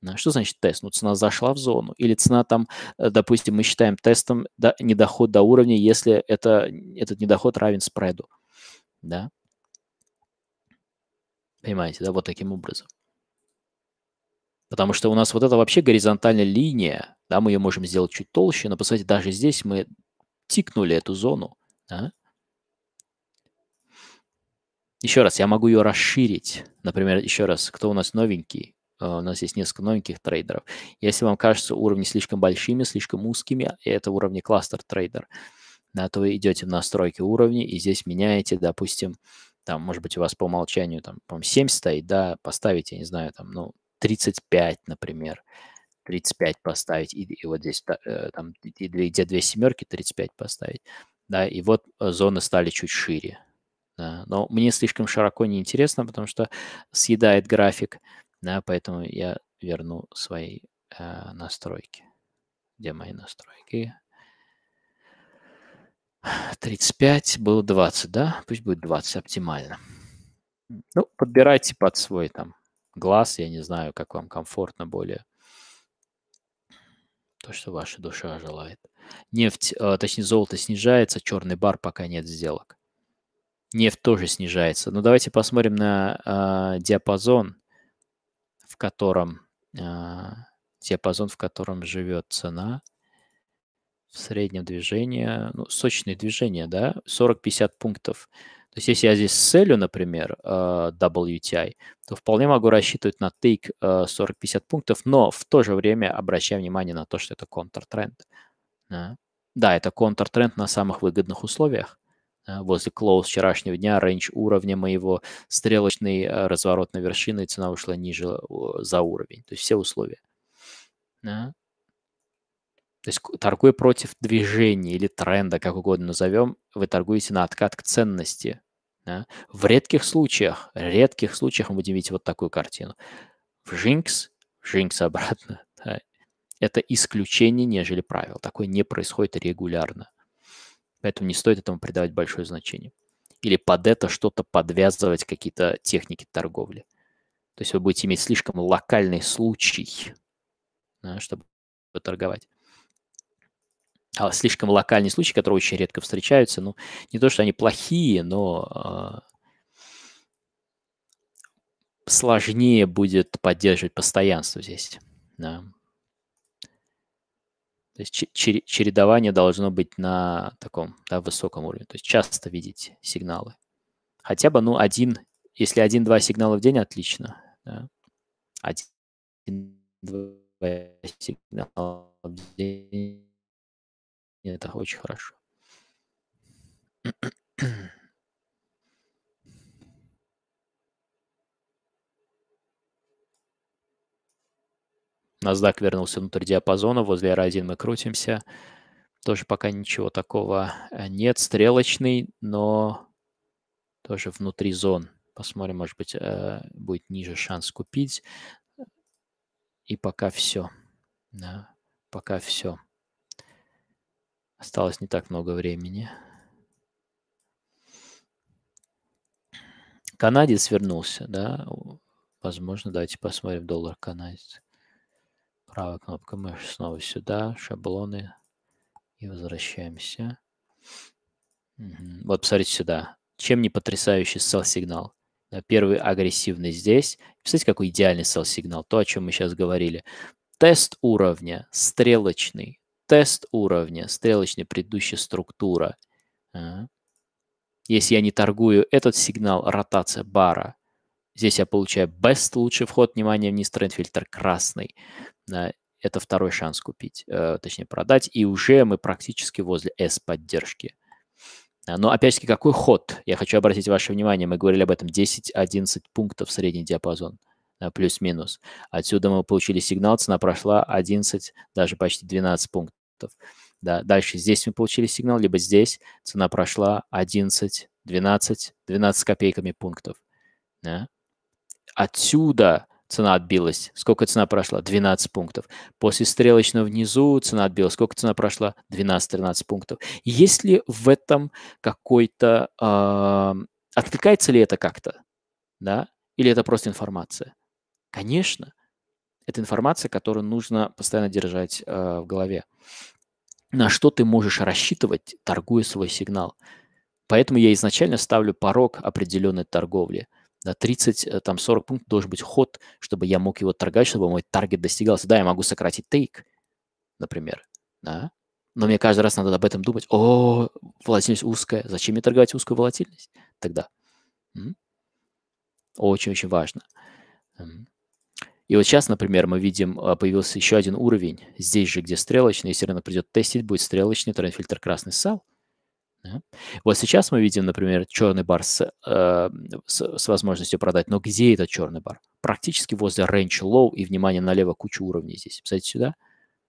А что значит тест? Ну, цена зашла в зону. Или цена там, э, допустим, мы считаем тестом недоход до уровня, если это, этот недоход равен спреду. Да? Понимаете, да, вот таким образом. Потому что у нас вот это вообще горизонтальная линия, да, мы ее можем сделать чуть толще, но, посмотрите, даже здесь мы тикнули эту зону, да. Еще раз, я могу ее расширить. Например, еще раз, кто у нас новенький? А, у нас есть несколько новеньких трейдеров. Если вам кажется уровни слишком большими, слишком узкими, это уровни кластер трейдер, то вы идете в настройки уровней и здесь меняете, допустим, там, может быть, у вас по умолчанию там, по 7 стоит, да, я не знаю, там, ну, 35, например, 35 поставить, и, и вот здесь э, там, и, где две семерки, 35 поставить, да, и вот э, зоны стали чуть шире, да. но мне слишком широко не интересно, потому что съедает график, да, поэтому я верну свои э, настройки. Где мои настройки? 35, было 20, да? Пусть будет 20, оптимально. Ну, подбирайте под свой там глаз, я не знаю, как вам комфортно более. То, что ваша душа желает. Нефть, э, точнее золото снижается, черный бар пока нет сделок. Нефть тоже снижается. Но ну, давайте посмотрим на э, диапазон в котором а, диапазон, в котором живет цена, в среднем движение, ну, сочные движения, да, 40-50 пунктов. То есть если я здесь с целью, например, а, WTI, то вполне могу рассчитывать на тейк 40-50 а, пунктов, но в то же время обращаю внимание на то, что это контртренд. Да, это контртренд на самых выгодных условиях. А, возле close вчерашнего дня, рейндж уровня моего, стрелочный э, разворот на вершину, и цена ушла ниже за уровень. То есть все условия. Да. То есть торгуя против движения или тренда, как угодно назовем, вы торгуете на откат к ценности. Да? В редких случаях, редких случаях мы будем видеть вот такую картину. В Жинкс, Жинкс обратно. (laughs) Да. Это исключение, нежели правило. Такое не происходит регулярно. Поэтому не стоит этому придавать большое значение. Или под это что-то подвязывать, какие-то техники торговли. То есть вы будете иметь слишком локальный случай, да, чтобы торговать. А слишком локальные случаи, которые очень редко встречаются. Ну, не то, что они плохие, но э, сложнее будет поддерживать постоянство здесь. Да. То есть чередование должно быть на таком да, высоком уровне. То есть часто видеть сигналы. Хотя бы, ну, один, если один-два сигнала в день, отлично. Да. Один-два сигнала в день, это очень хорошо. NASDAQ вернулся внутрь диапазона, возле R1 мы крутимся. Тоже пока ничего такого э, нет. Стрелочный, но тоже внутри зон. Посмотрим, может быть, э, будет ниже шанс купить. И пока все. Да, пока все. Осталось не так много времени. Канадец вернулся, да? Возможно, давайте посмотрим доллар канадец правой кнопкой мыши снова сюда, шаблоны, и возвращаемся. Угу. Вот посмотрите сюда. Чем не потрясающий sell сигнал? Первый агрессивный здесь. Представляете, какой идеальный sell сигнал? То, о чем мы сейчас говорили. Тест уровня, стрелочный. Тест уровня, стрелочный, предыдущая структура. А. Если я не торгую этот сигнал, ротация бара – Здесь я получаю best, лучший вход, внимание, вниз тренд-фильтр красный. Э, это второй шанс купить, э, точнее продать. И уже мы практически возле S-поддержки. Э, но опять-таки, какой ход? Я хочу обратить ваше внимание, мы говорили об этом 10-11 пунктов средний диапазон плюс-минус. Отсюда мы получили сигнал, цена прошла 11, даже почти 12 пунктов. Да, дальше здесь мы получили сигнал, либо здесь цена прошла 11, 12, 12 с копейками пунктов. Да? Отсюда цена отбилась. Сколько цена прошла? 12 пунктов. После стрелочного внизу цена отбилась. Сколько цена прошла? 12-13 пунктов. Есть ли в этом какой-то... Э, откликается ли это как-то? Да? Или это просто информация? Конечно. Это информация, которую нужно постоянно держать э, в голове. На что ты можешь рассчитывать, торгуя свой сигнал? Поэтому я изначально ставлю порог определенной торговли – да, 30, э, там 40 пунктов должен быть ход, чтобы я мог его торгать, чтобы мой таргет достигался. Да, я могу сократить тейк, например, да, но мне каждый раз надо об этом думать. О, волатильность узкая, зачем мне торговать узкую волатильность тогда? Очень-очень важно. И вот сейчас, например, мы видим, а, появился еще один уровень. Здесь же, где стрелочный, если рынок придет тестить, будет стрелочный, тренд-фильтр красный сал. Да? Вот сейчас мы видим, например, черный бар с, э, с, с возможностью продать. Но где этот черный бар? Практически возле range low и, внимание, налево куча уровней здесь. Посмотрите сюда.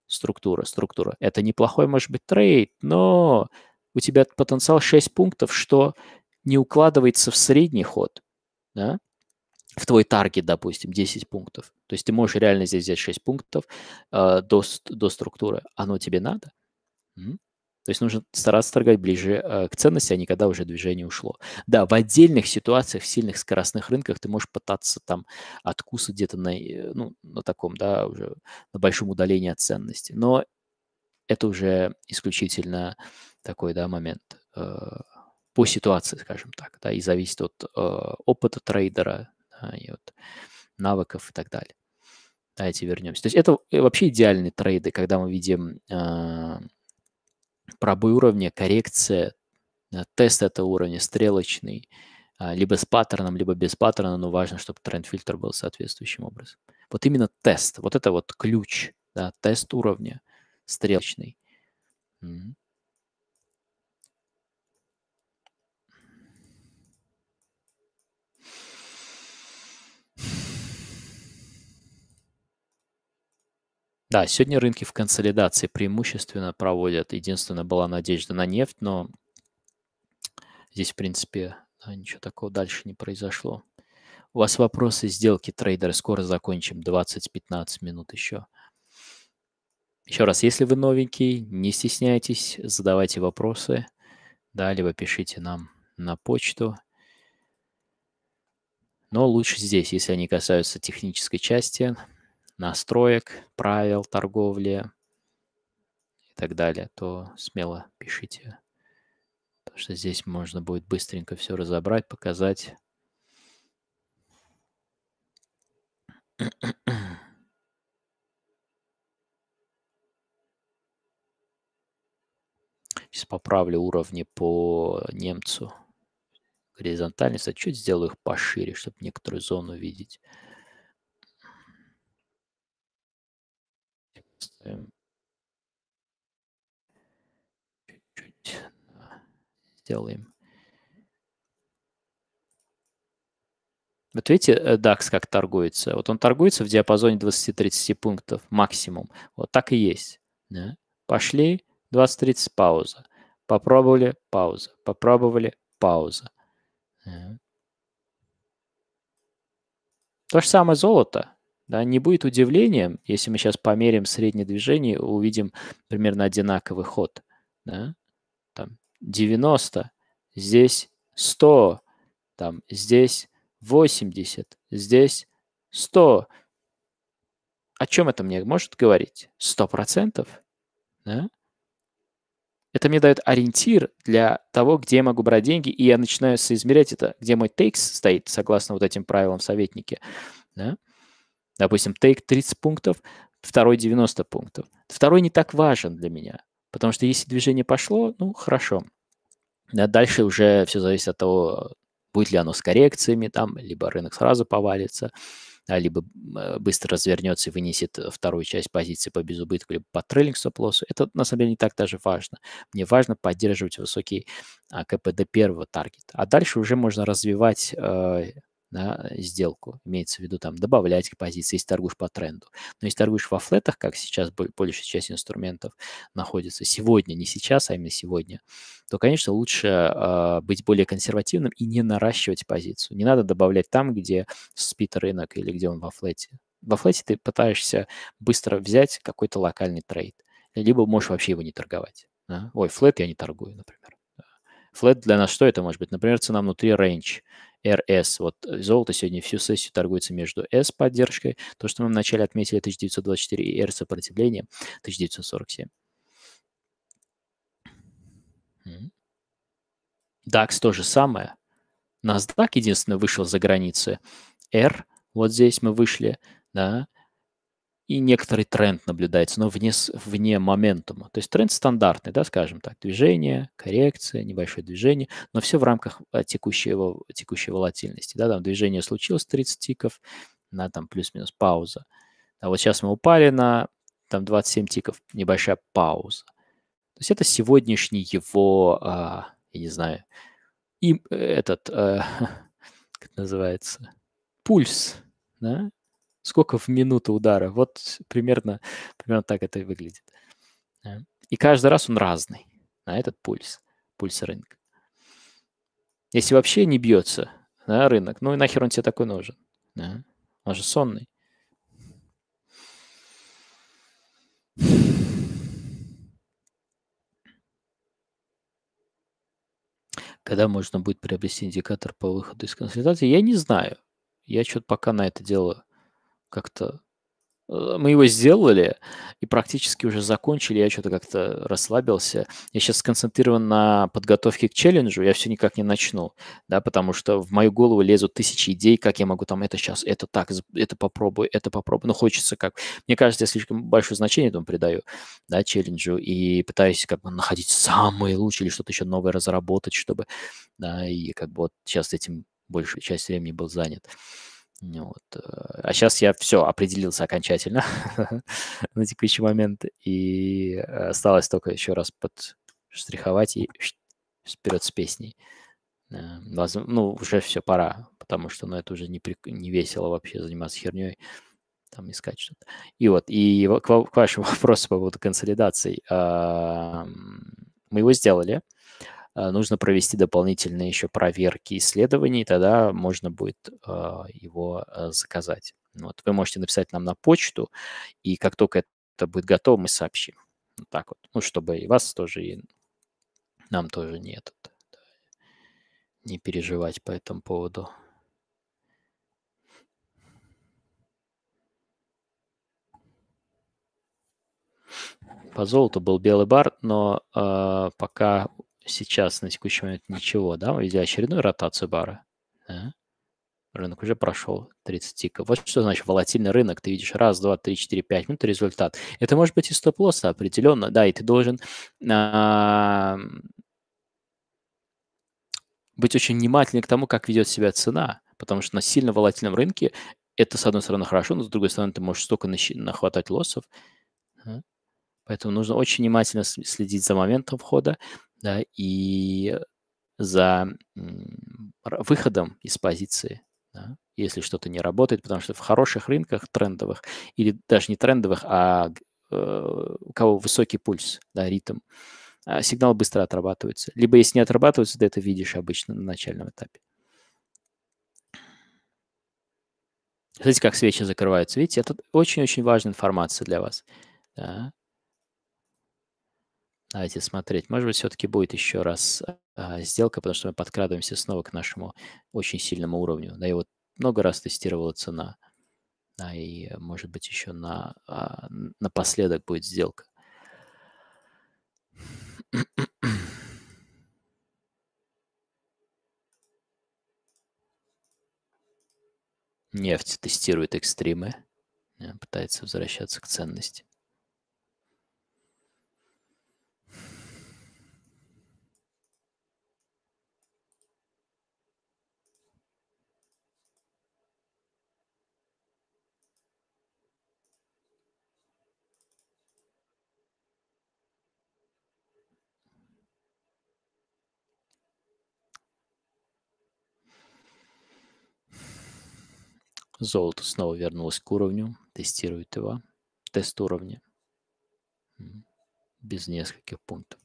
Структура, структура. Это неплохой, может быть, трейд, но у тебя потенциал 6 пунктов, что не укладывается в средний ход. Да? в твой таргет, допустим, 10 пунктов. То есть ты можешь реально здесь взять 6 пунктов э, до, до структуры. Оно тебе надо? То есть нужно стараться торговать ближе э, к ценности, а не когда уже движение ушло. Да, в отдельных ситуациях, в сильных скоростных рынках ты можешь пытаться там откусать где-то на, э, ну, на таком, да, уже на большом удалении от ценности. Но это уже исключительно такой, да, момент э, по ситуации, скажем так, да, и зависит от э, опыта трейдера да, и от навыков и так далее. Давайте вернемся. То есть это э, вообще идеальные трейды, когда мы видим... Э, пробой уровня, коррекция, э, тест этого уровня, стрелочный, а, либо с паттерном, либо без паттерна, но важно, чтобы тренд-фильтр был соответствующим образом. Вот именно тест, вот это вот ключ, да, тест уровня стрелочный. Угу. Да, сегодня рынки в консолидации преимущественно проводят. Единственная была надежда на нефть, но здесь, в принципе, ничего такого дальше не произошло. У вас вопросы, сделки, трейдеры. Скоро закончим. 20-15 минут еще. Еще раз, если вы новенький, не стесняйтесь, задавайте вопросы. Да, либо пишите нам на почту. Но лучше здесь, если они касаются технической части настроек, правил торговли и так далее, то смело пишите. Потому что здесь можно будет быстренько все разобрать, показать. Сейчас поправлю уровни по немцу горизонтальность, а чуть сделаю их пошире, чтобы некоторую зону видеть. ставим чуть-чуть, да, сделаем. Вот видите, DAX э, как торгуется. Вот он торгуется в диапазоне 20-30 пунктов максимум. Вот так и есть. Да? Пошли, 20-30 пауза. Попробовали, пауза. Попробовали, пауза. Да. То же самое золото. Да, не будет удивлением, если мы сейчас померим среднее движение, увидим примерно одинаковый ход. Да? Там 90, здесь 100, там здесь 80, здесь 100. О чем это мне может говорить? 100%. Да? Это мне дает ориентир для того, где я могу брать деньги, и я начинаю соизмерять это, где мой текст стоит, согласно вот этим правилам советники. Да? Допустим, тейк 30 пунктов, второй 90 пунктов. Второй не так важен для меня, потому что если движение пошло, ну, хорошо. А дальше уже все зависит от того, будет ли оно с коррекциями, там, либо рынок сразу повалится, да, либо э, быстро развернется и вынесет вторую часть позиции по безубытку, либо по трейлинг стоп-лоссу. Это, на самом деле, не так даже важно. Мне важно поддерживать высокий а, КПД первого таргета. А дальше уже можно развивать э, на сделку. Имеется в виду там добавлять к позиции, если торгуешь по тренду. Но если торгуешь во флетах, как сейчас большая часть инструментов находится сегодня, не сейчас, а именно сегодня, то, конечно, лучше э, быть более консервативным и не наращивать позицию. Не надо добавлять там, где спит рынок или где он во флете. Во флете ты пытаешься быстро взять какой-то локальный трейд, либо можешь вообще его не торговать. Да? Ой, флет я не торгую, например. Флет для нас что это может быть? Например, цена внутри range. RS. Вот э, золото сегодня всю сессию торгуется между S-поддержкой, то, что мы вначале отметили 1924, и R-сопротивление 1947. DAX то же самое. NASDAQ единственное вышел за границы. R вот здесь мы вышли, да, и некоторый тренд наблюдается, но вне, вне моментума. То есть тренд стандартный, да, скажем так, движение, коррекция, небольшое движение, но все в рамках а, текущего, текущей волатильности. Да, там движение случилось 30 тиков, на там плюс-минус пауза. А вот сейчас мы упали на там 27 тиков, небольшая пауза. То есть это сегодняшний его, а, я не знаю, им э, этот, а, (laughs) как называется, пульс, да, сколько в минуту удара. Вот примерно, примерно так это и выглядит. Э, и каждый раз он разный на этот пульс, пульс рынка. Если вообще не бьется да, рынок, ну и нахер он тебе такой нужен? Да? Он же сонный. Когда можно будет приобрести индикатор по выходу из консультации? Я не знаю. Я что-то пока на это дело как-то... Э, мы его сделали и практически уже закончили. Я что-то как-то расслабился. Я сейчас сконцентрирован на подготовке к челленджу. Я все никак не начну, да, потому что в мою голову лезут тысячи идей, как я могу там это сейчас, это так, это попробую, это попробую. Но ну, хочется как... Мне кажется, я слишком большое значение этому придаю, да, челленджу, и пытаюсь как бы находить самые лучшие или что-то еще новое разработать, чтобы, да, и как бы вот сейчас этим большую часть времени был занят. Вот. Э, а сейчас я все определился окончательно (laughs) на текущий момент. И э, осталось только еще раз подштриховать и вперед с песней. Э, ну, уже все, пора, потому что ну, это уже не, при... не весело вообще заниматься херней, там искать что-то. И вот, и к, вашему (laughs) вопросу по поводу консолидации Мы его сделали. Э, нужно провести дополнительные еще проверки исследований, тогда можно будет а, его э, заказать. Ну вот вы можете написать нам на почту, и как только это будет готово, мы сообщим. Вот так вот. Ну, чтобы и вас тоже, и нам тоже не этот, не переживать по этому поводу. По золоту был белый бар, но э, пока сейчас на текущий момент ничего, да, мы видели очередную ротацию бара. Да? Рынок уже прошел 30 тиков. Вот что значит волатильный рынок. Ты видишь раз, два, три, четыре, пять минут результат. Это может быть и стоп-лосс определенно, да, и ты должен а, быть очень внимательным к тому, как ведет себя цена, потому что на сильно волатильном рынке это, с одной стороны, хорошо, но с другой стороны, ты можешь столько нахватать лоссов. Поэтому нужно очень внимательно следить за моментом входа, да, и за выходом из позиции, да, если что-то не работает, потому что в хороших рынках трендовых, или даже не трендовых, а э, у кого высокий пульс, да, ритм, а, сигнал быстро отрабатывается. Либо если не отрабатывается, ты это видишь обычно на начальном этапе. Смотрите, как свечи закрываются. Видите, это очень-очень важная информация для вас. Да. Давайте смотреть. Может быть, все-таки будет еще раз а, сделка, потому что мы подкрадываемся снова к нашему очень сильному уровню. Да, и вот много раз тестировала цена. Да, и, может быть, еще на, а, напоследок будет сделка. Нефть тестирует экстримы, пытается возвращаться к ценности. Золото снова вернулось к уровню. Тестирует его. Тест уровня. Без нескольких пунктов.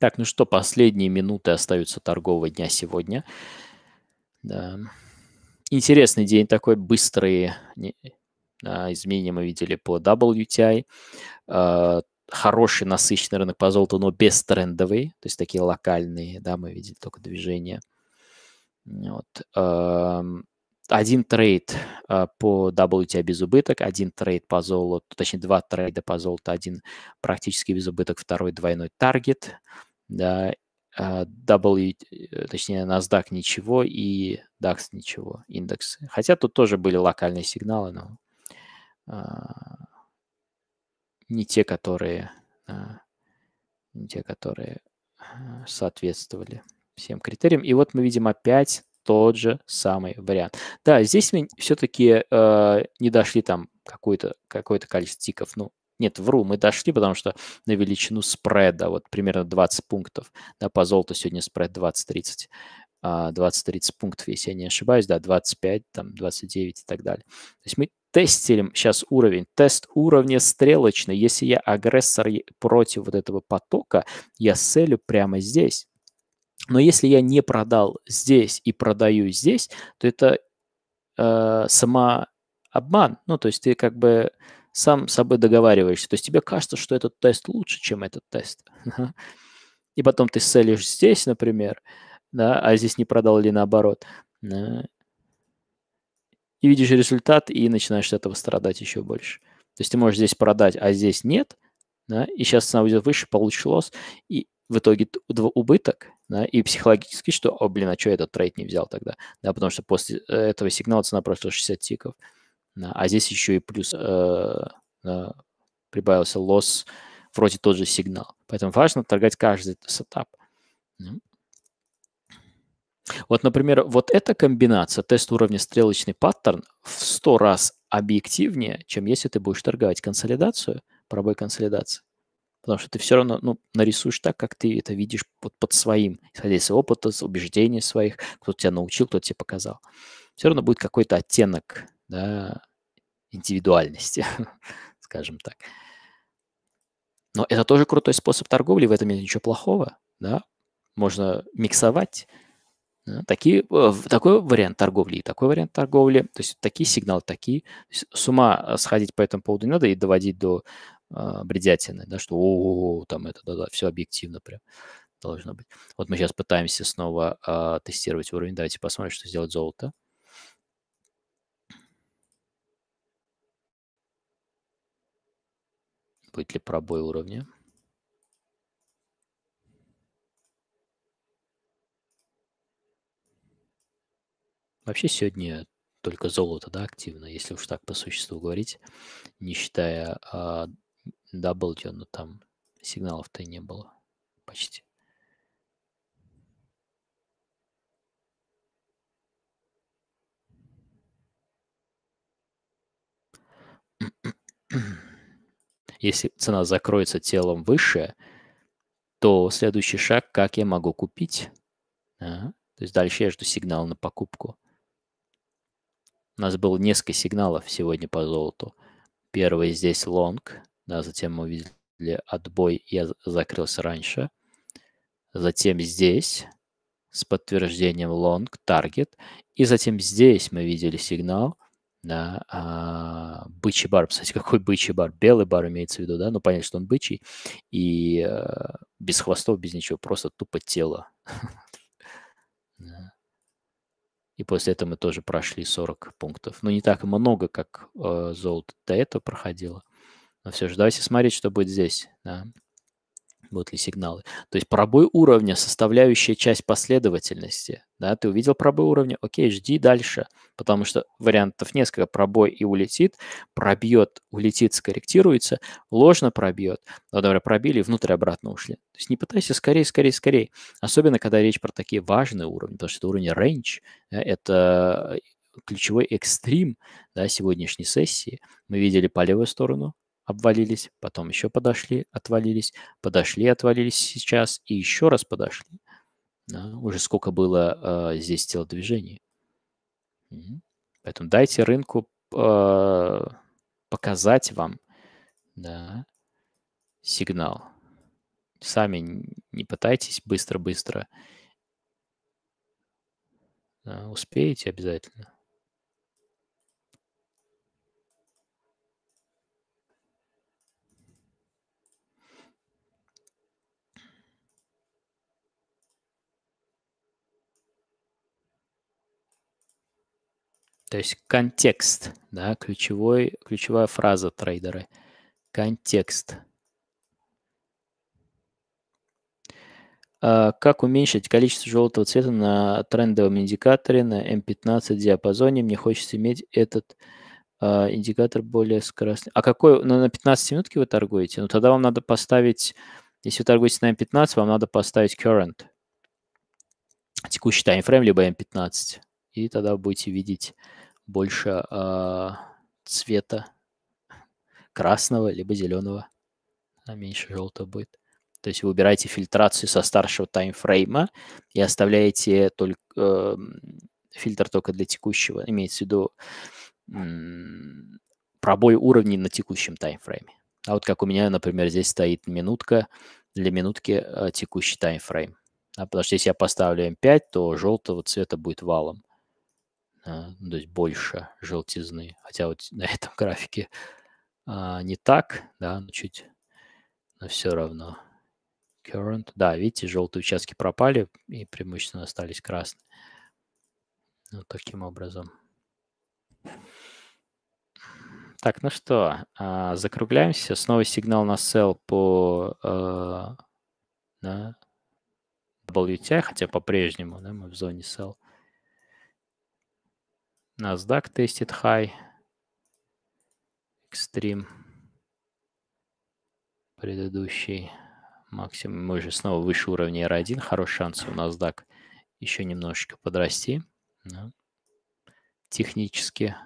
Так, ну что, последние минуты остаются торгового дня сегодня. Да. Интересный день такой, быстрые а, изменения мы видели по WTI. А, хороший насыщенный рынок по золоту, но без трендовый, то есть такие локальные, да, мы видели только движения. Вот. Эм, один трейд э, по WTA без убыток, один трейд по золоту, точнее, два трейда по золоту, один практически без убыток, второй двойной таргет, да, э, W, э, точнее, NASDAQ ничего и DAX ничего, индекс. Хотя тут тоже были локальные сигналы, но не те, которые, не те, которые соответствовали всем критериям. И вот мы видим опять тот же самый вариант. Да, здесь мы все-таки э, не дошли там какое-то какое количество тиков. Ну, нет, вру, мы дошли, потому что на величину спреда, вот примерно 20 пунктов, да, по золоту сегодня спред 20-30, 20-30 а, пунктов, если я не ошибаюсь, да, 25, там, 29 и так далее. То есть мы тестим сейчас уровень, тест уровня стрелочный. Если я агрессор против вот этого потока, я целю прямо здесь. Но если я не продал здесь и продаю здесь, то это э, сама обман. Ну, то есть ты как бы сам с собой договариваешься. То есть тебе кажется, что этот тест лучше, чем этот тест. И потом ты селишь здесь, например, да, а здесь не продал или наоборот. Да. Э, и видишь результат, и начинаешь от этого страдать еще больше. То есть ты можешь здесь продать, а здесь нет, да, и сейчас цена уйдет выше, получишь лосс, и в итоге убыток, да, и психологически, что, о, блин, а что я этот трейд не взял тогда, да, потому что после э, этого сигнала цена прошла 60 тиков, да, а здесь еще и плюс э, э, прибавился лосс, вроде тот же сигнал. Поэтому важно торгать каждый сетап. Ну. Вот, например, вот эта комбинация, тест уровня стрелочный паттерн в 100 раз объективнее, чем если ты будешь торговать консолидацию, пробой консолидации потому что ты все равно ну, нарисуешь так, как ты это видишь под, под своим, исходя из опыта, с убеждений своих, кто тебя научил, кто тебе показал. Все равно будет какой-то оттенок да, индивидуальности, (laughs) скажем так. Но это тоже крутой способ торговли, в этом нет ничего плохого. Да? Можно миксовать да? Такие, э, такой вариант торговли и такой вариант торговли, то есть такие сигналы, такие. С ума сходить по этому поводу не надо и доводить до э, а, бредятины, да, что о, там это, да-да, все объективно прям должно быть. Вот мы сейчас пытаемся снова э, тестировать уровень. Давайте посмотрим, что сделать золото. Будет ли пробой уровня? Вообще сегодня только золото, да, активно, если уж так по существу говорить, не считая а, WD, но там сигналов-то и не было почти. Если цена закроется телом выше, то следующий шаг, как я могу купить. Ага. То есть дальше я жду сигнал на покупку. У нас было несколько сигналов сегодня по золоту. Первый здесь лонг, да, затем мы увидели отбой, я закрылся раньше. Затем здесь с подтверждением long target, и затем здесь мы видели сигнал, да, а, бычий бар, кстати, (laughs) какой бычий бар, белый бар имеется в виду, да, ну, понятно, что он бычий, и а, без хвостов, без ничего, просто тупо тело. (laughs) И после этого мы тоже прошли 40 пунктов. Но ну, не так много, как э, золото до этого проходило. Но все же давайте смотреть, что будет здесь. Да? Будут ли сигналы. То есть пробой уровня, составляющая часть последовательности. Да? Ты увидел пробой уровня, окей, жди дальше. Потому что вариантов несколько. Пробой и улетит, пробьет, улетит, скорректируется, ложно пробьет. Ну, вот, например, пробили и внутрь обратно ушли. То есть не пытайся скорее, скорее, скорее. Особенно, когда речь про такие важные уровни, потому что это уровень range, это ключевой экстрим да, сегодняшней сессии. Мы видели по левую сторону обвалились, потом еще подошли, отвалились, подошли, отвалились сейчас и еще раз подошли. Да, уже сколько было э, здесь телодвижений. Угу. Поэтому дайте рынку э, показать вам да, сигнал. Сами не пытайтесь быстро-быстро. Да, успеете обязательно. То есть контекст, да, ключевой, ключевая фраза трейдеры. Контекст. А как уменьшить количество желтого цвета на трендовом индикаторе на M15 диапазоне? Мне хочется иметь этот Uh, индикатор более скоростный. А какой? Ну, на 15 минутки вы торгуете? Ну, тогда вам надо поставить, если вы торгуете на M15, вам надо поставить current, текущий таймфрейм, либо M15. И тогда вы будете видеть больше э, цвета (laughs) красного либо зеленого, а меньше желтого будет. То есть вы убираете фильтрацию со старшего таймфрейма и оставляете только э, фильтр только для текущего. Имеется в виду э, пробой уровней на текущем таймфрейме. А вот как у меня, например, здесь стоит минутка, для минутки э, текущий таймфрейм. А потому что если я поставлю M5, то желтого цвета будет валом. А, то есть больше желтизны. Хотя вот (laughs) на этом графике а, не так, да, но чуть, но все равно. Current, да, видите, желтые участки пропали и преимущественно остались красные. Вот таким образом. Так, ну что, а, закругляемся. Снова сигнал на sell по на WTI, хотя по-прежнему да, мы в зоне sell. NASDAQ тестит high. Extreme. Предыдущий максимум. Мы же снова выше уровня R1. Хороший шанс у NASDAQ еще немножечко подрасти. Да. Технически.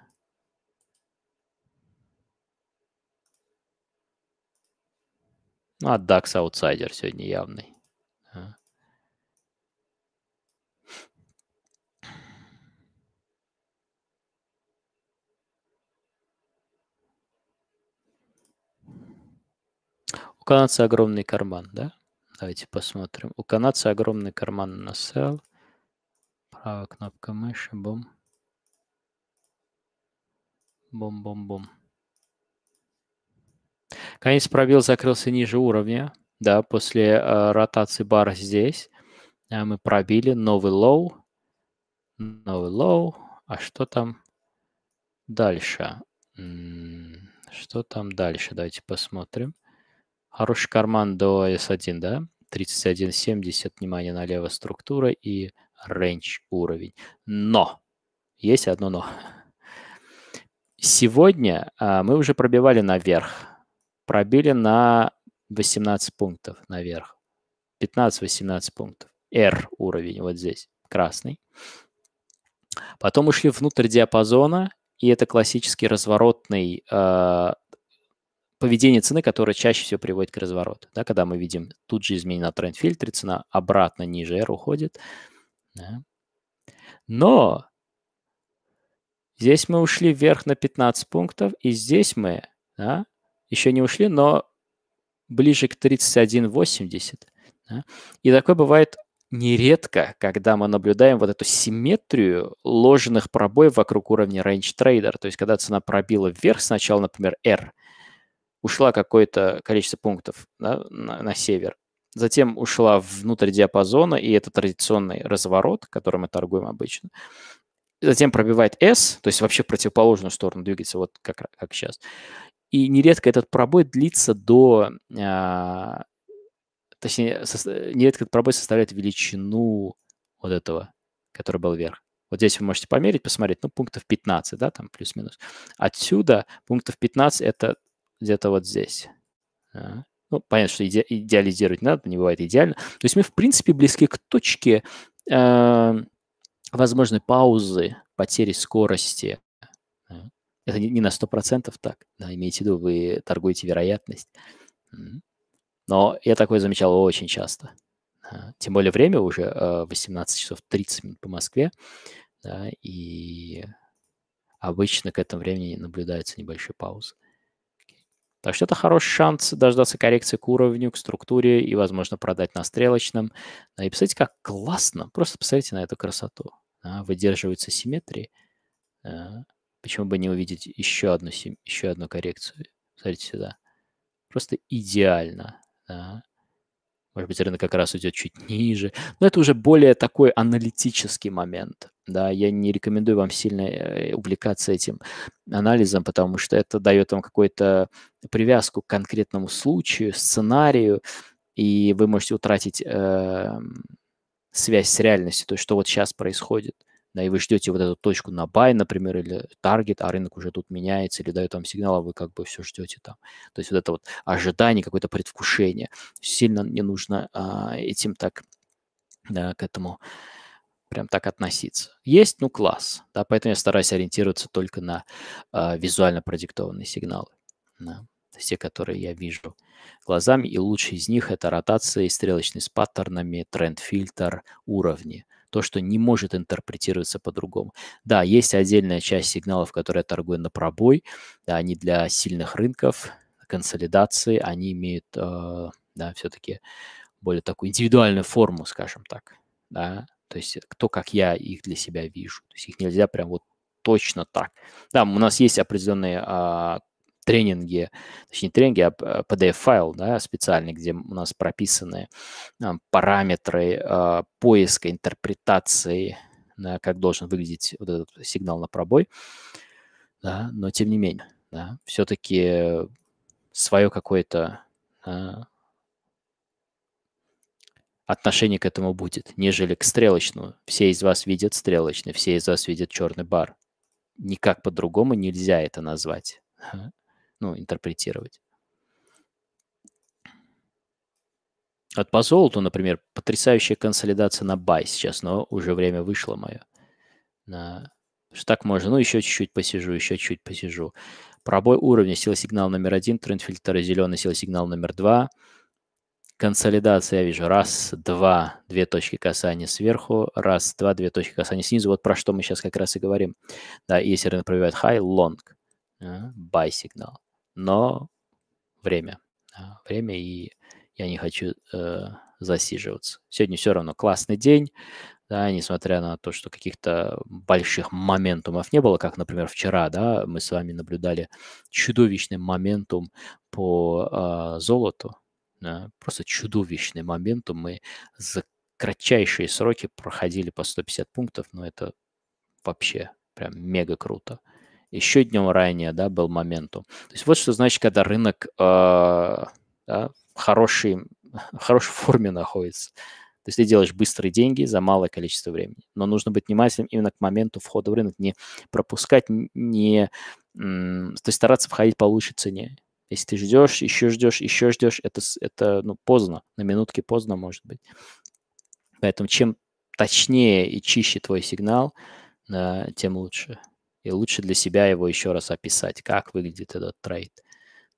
Ну, а DAX аутсайдер сегодня явный. Да. У канадца огромный карман, да? Давайте посмотрим. У канадца огромный карман на sell. Правая кнопка мыши, бум. Бум-бум-бум. Конец пробил закрылся ниже уровня. Да, после э, ротации бара здесь э, мы пробили новый лоу. Новый лоу. А что там дальше? Что там дальше? Давайте посмотрим. Хороший карман до S1, да? 31.70, внимание налево, структура и range уровень. Но! Есть одно но. Сегодня а, мы уже пробивали наверх. Пробили на 18 пунктов наверх. 15-18 пунктов. R уровень вот здесь, красный. Потом ушли внутрь диапазона, и это классический разворотный э, поведение цены, которое чаще всего приводит к развороту. Да, когда мы видим, тут же изменена тренд фильтре, цена обратно ниже R уходит. Да. Но здесь мы ушли вверх на 15 пунктов, и здесь мы да, еще не ушли, но ближе к 31,80. Да. И такое бывает нередко, когда мы наблюдаем вот эту симметрию ложных пробоев вокруг уровня range trader, то есть когда цена пробила вверх сначала, например, R, ушла какое-то количество пунктов да, на, на север. Затем ушла внутрь диапазона, и это традиционный разворот, который мы торгуем обычно. Затем пробивает S, то есть вообще в противоположную сторону двигается, вот как, как сейчас. И нередко этот пробой длится до... А, точнее, со, нередко этот пробой составляет величину вот этого, который был вверх. Вот здесь вы можете померить, посмотреть, ну, пунктов 15, да, там плюс-минус. Отсюда пунктов 15 – это где-то вот здесь. А, ну, понятно, что иде- идеализировать не надо, не бывает идеально. То есть мы, в принципе, близки к точке э, возможной паузы, потери скорости. А, это не на 100% так. Да, имейте в виду, вы торгуете вероятность. Но я такое замечал очень часто. А, тем более время уже 18 э, часов 30 минут по Москве. Да, и обычно к этому времени наблюдаются небольшие паузы. Так что это хороший шанс дождаться коррекции к уровню, к структуре и, возможно, продать на стрелочном. И посмотрите, как классно. Просто посмотрите на эту красоту. А, Выдерживаются симметрии. А, почему бы не увидеть еще одну, еще одну коррекцию? Смотрите сюда. Просто идеально. Может быть, рынок как раз идет чуть ниже. Но это уже более такой аналитический момент да, я не рекомендую вам сильно э, увлекаться этим анализом, потому что это дает вам какую-то привязку к конкретному случаю, сценарию, и вы можете утратить э, связь с реальностью, то есть что вот сейчас происходит. Да, и вы ждете вот эту точку на бай, например, или таргет, а рынок уже тут меняется или дает вам сигнал, а вы как бы все ждете там. То есть вот это вот ожидание, какое-то предвкушение. Сильно не нужно э, этим так да, к этому прям так относиться. Есть, ну класс, да, поэтому я стараюсь ориентироваться только на э, визуально продиктованные сигналы, да, те, которые я вижу глазами, и лучший из них это ротация, и стрелочный с паттернами, тренд-фильтр, уровни, то, что не может интерпретироваться по-другому. Да, есть отдельная часть сигналов, которые я торгую на пробой, да, они для сильных рынков, консолидации, они имеют, э, да, все-таки более такую индивидуальную форму, скажем так, да, то есть э, кто, как я, их для себя вижу. То есть их нельзя прям вот точно так. Да, у нас есть определенные а, тренинги, точнее тренинги, а PDF-файл да, специальный, где у нас прописаны а, параметры а, поиска, интерпретации, да, как должен выглядеть вот этот сигнал на пробой. Да, но тем не менее, да, все-таки э, свое какое-то а, отношение к этому будет, нежели к стрелочному. Все из вас видят стрелочный, все из вас видят черный бар. Никак по-другому нельзя это назвать, ну, интерпретировать. Вот по золоту, например, потрясающая консолидация на бай сейчас, но уже время вышло мое. На... Что так можно? Ну, еще чуть-чуть посижу, еще чуть-чуть посижу. Пробой уровня, сила сигнал номер один, тренд фильтра зеленый, сила сигнал номер два – консолидация, я вижу, раз, два, две точки касания сверху, раз, два, две точки касания снизу. Вот про что мы сейчас как раз и говорим. Да, если рынок пробивает high, long, а, buy сигнал. Но время, а, время, и я не хочу э, засиживаться. Сегодня все равно классный день, да, несмотря на то, что каких-то больших моментумов не было, как, например, вчера, да, мы с вами наблюдали чудовищный моментум по э, золоту, Э, просто чудовищный моментум. Мы за кратчайшие сроки проходили по 150 пунктов, но это вообще прям мега круто. Еще днем ранее, да, был моменту. То есть вот что значит, когда рынок э, да, в, хорошей, (laughs) в хорошей форме находится. То есть ты делаешь быстрые деньги за малое количество времени. Но нужно быть внимательным именно к моменту входа в рынок, не пропускать, не, то есть стараться входить по лучшей цене. Если ты ждешь, еще ждешь, еще ждешь, это, это ну, поздно, на минутке поздно может быть. Поэтому чем точнее и чище твой сигнал, да, тем лучше. И лучше для себя его еще раз описать, как выглядит этот трейд.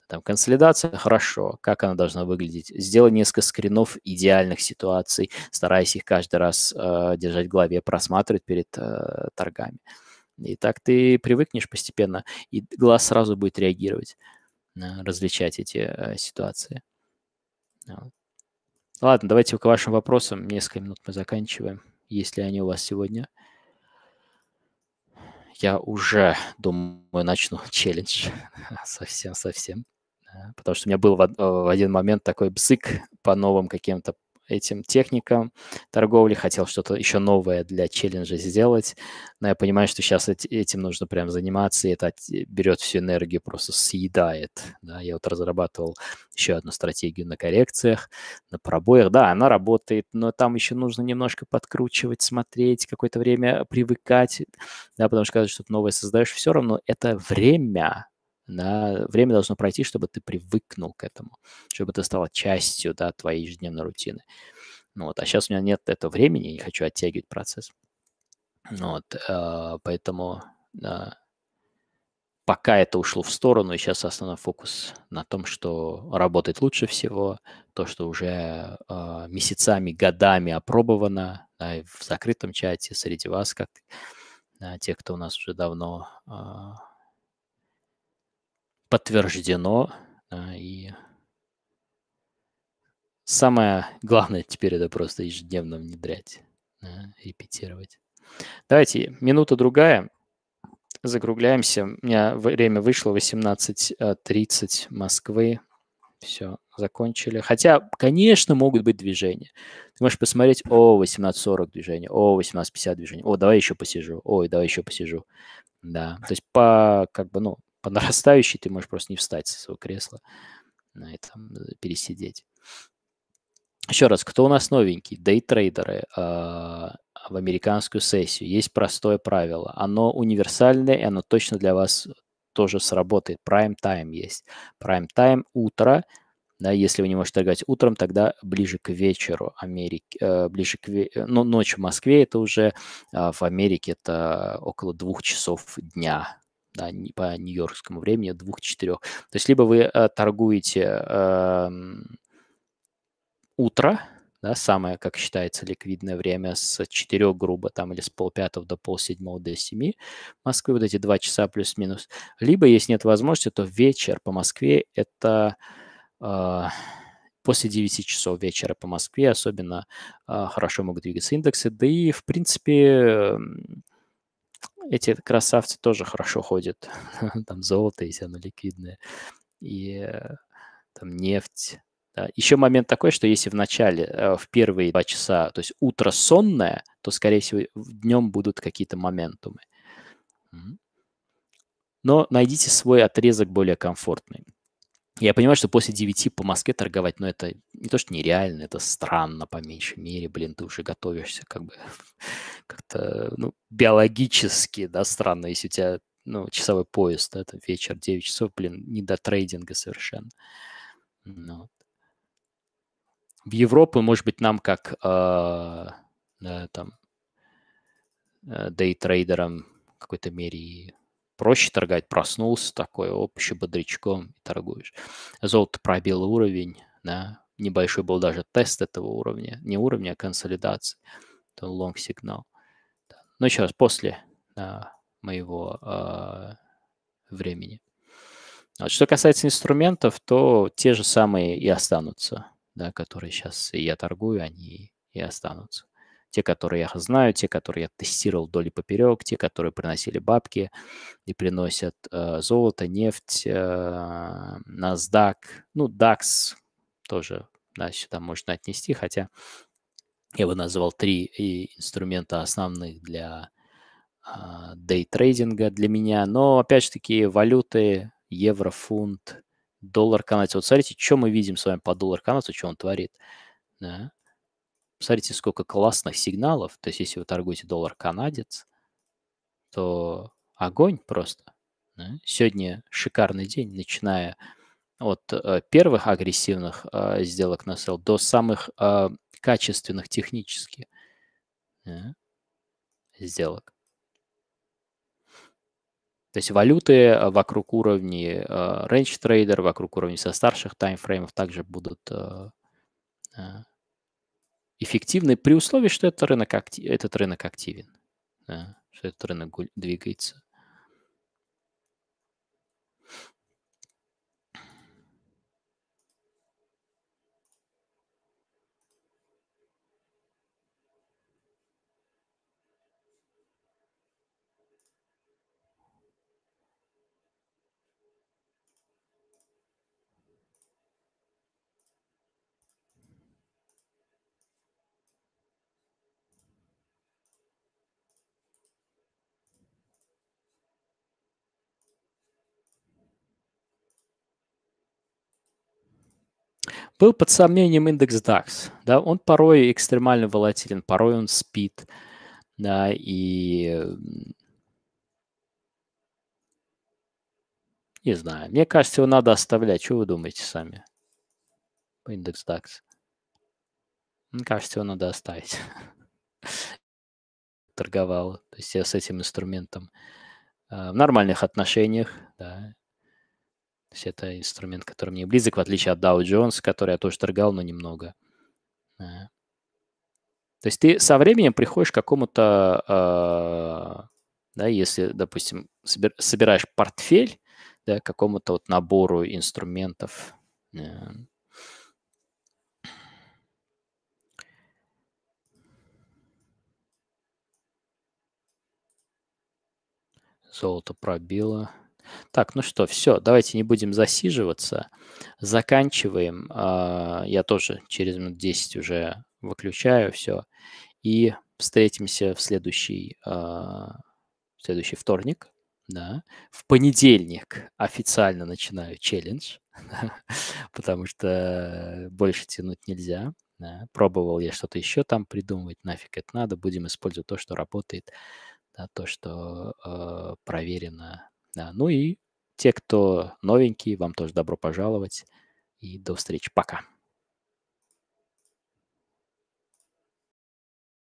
Там консолидация хорошо, как она должна выглядеть. Сделай несколько скринов идеальных ситуаций, стараясь их каждый раз э, держать в голове, просматривать перед э, торгами. И так ты привыкнешь постепенно, и глаз сразу будет реагировать различать эти э, ситуации. А Ладно, давайте к вашим вопросам. Несколько минут мы заканчиваем, если они у вас сегодня. Я уже, думаю, начну (laughs) челлендж совсем-совсем. (laughs) Потому что у меня был э, в один момент такой бзык по новым каким-то этим техникам торговли, хотел что-то еще новое для челленджа сделать, но я понимаю, что сейчас этим нужно прям заниматься, и это берет всю энергию, просто съедает. Да? Я вот разрабатывал еще одну стратегию на коррекциях, на пробоях. Да, она работает, но там еще нужно немножко подкручивать, смотреть, какое-то время привыкать, да, потому что когда что-то новое создаешь, все равно это время, да, время должно пройти, чтобы ты привыкнул к этому, чтобы это стало частью, да, твоей ежедневной рутины. Ну вот, а сейчас у меня нет этого времени, я не хочу оттягивать процесс. Ну вот, а, поэтому э, пока это ушло в сторону, и сейчас основной фокус на том, что работает лучше всего, то, что уже а, месяцами, годами опробовано да, в закрытом чате среди вас, как да, те, кто у нас уже давно а, подтверждено. А, и самое главное теперь это просто ежедневно внедрять, а, репетировать. Давайте минута-другая. Закругляемся. У меня время вышло 18.30 Москвы. Все, закончили. Хотя, конечно, могут быть движения. Ты можешь посмотреть, о, 18.40 движение, о, 18.50 движение, о, давай еще посижу, ой, давай еще посижу. Да, то есть по, как бы, ну, по нарастающей ты можешь просто не встать со своего кресла на и э, пересидеть. Еще раз, кто у нас новенький? Дейтрейдеры э, в американскую сессию. Есть простое правило. Оно универсальное, и оно точно для вас тоже сработает. Prime time есть. Prime time утро. Да, если вы не можете торговать утром, тогда ближе к вечеру Америки, э, ближе к ве... ну, ночь в Москве это уже, э, в Америке это около двух часов дня да, по нью-йоркскому времени, двух-четырех. То есть либо вы э, торгуете э, утро, да, самое, как считается, ликвидное время с 4, грубо, там, или с полпятого до полседьмого до 7 Москвы, вот эти два часа плюс-минус. Либо, если нет возможности, то вечер по Москве – это э, после 9 часов вечера по Москве особенно э, хорошо могут двигаться индексы, да и, в принципе, э, эти красавцы тоже хорошо ходят. (laughs) там золото, если оно ликвидное, и э, там нефть. Да. Еще момент такой, что если в начале, э, в первые два часа, то есть утро сонное, то, скорее всего, днем будут какие-то моментумы. Но найдите свой отрезок более комфортный. Я понимаю, что после 9 по Москве торговать, но ну, это не то, что нереально, это странно по меньшей мере, блин, ты уже готовишься как бы (laughs) как-то, ну, биологически, да, странно, если у тебя, ну, часовой поезд, да, это вечер, 9 часов, блин, не до трейдинга совершенно. Ну. В Европу, может быть, нам как э, да, там э, дейтрейдерам в какой-то мере проще торговать проснулся такой, общий бодрячком и торгуешь. Золото пробило уровень, да, небольшой был даже тест этого уровня, не уровня, а консолидации, то лонг сигнал. Да. Но ну еще раз, после да, моего э, времени. А вот. Что касается инструментов, то те же самые и останутся, да, которые сейчас я торгую, они и останутся. Те, которые я знаю, те, которые я тестировал вдоль и поперек, те, которые приносили бабки и приносят э, золото, нефть, э, NASDAQ, ну, DAX тоже да, сюда можно отнести, хотя я бы назвал три э, инструмента основных для а, дейтрейдинга для меня. Но, опять же таки, валюты, евро, фунт, доллар канадец. Вот смотрите, что мы видим с вами по доллар канадцу, что он творит. Да. Посмотрите, сколько классных сигналов. То есть, если вы торгуете доллар канадец, то огонь просто. Сегодня шикарный день, начиная от э, первых агрессивных э, сделок на sell до самых э, качественных технически сделок. То есть валюты вокруг уровней range трейдер, вокруг уровней со старших таймфреймов также будут эффективны при условии, что этот рынок, актив, этот рынок активен, да, что этот рынок двигается. Был под сомнением индекс DAX. Да? Он порой экстремально волатилен, порой он спит. Да? И не знаю. Мне кажется, его надо оставлять. Что вы думаете сами? По индекс DAX. Мне кажется, его надо оставить. (laughs) Торговал. То есть я с этим инструментом э, в нормальных отношениях. Да. То есть это инструмент, который мне близок, в отличие от Dow Jones, который я тоже торгал, но немного. То есть ты со временем приходишь к какому-то, а, да, если, допустим, собираешь портфель, да, к какому-то вот набору инструментов. Э. Золото пробило. Так, ну что, все, давайте не будем засиживаться. Заканчиваем. А, я тоже через минут 10 уже выключаю все. И встретимся в следующий, а, в следующий вторник. Да. В понедельник официально начинаю челлендж, (laughs) потому что больше тянуть нельзя. Да. Пробовал я что-то еще там придумывать, нафиг это надо. Будем использовать то, что работает, да, то, что э, проверено ну и те, кто новенький, вам тоже добро пожаловать. И до встречи. Пока.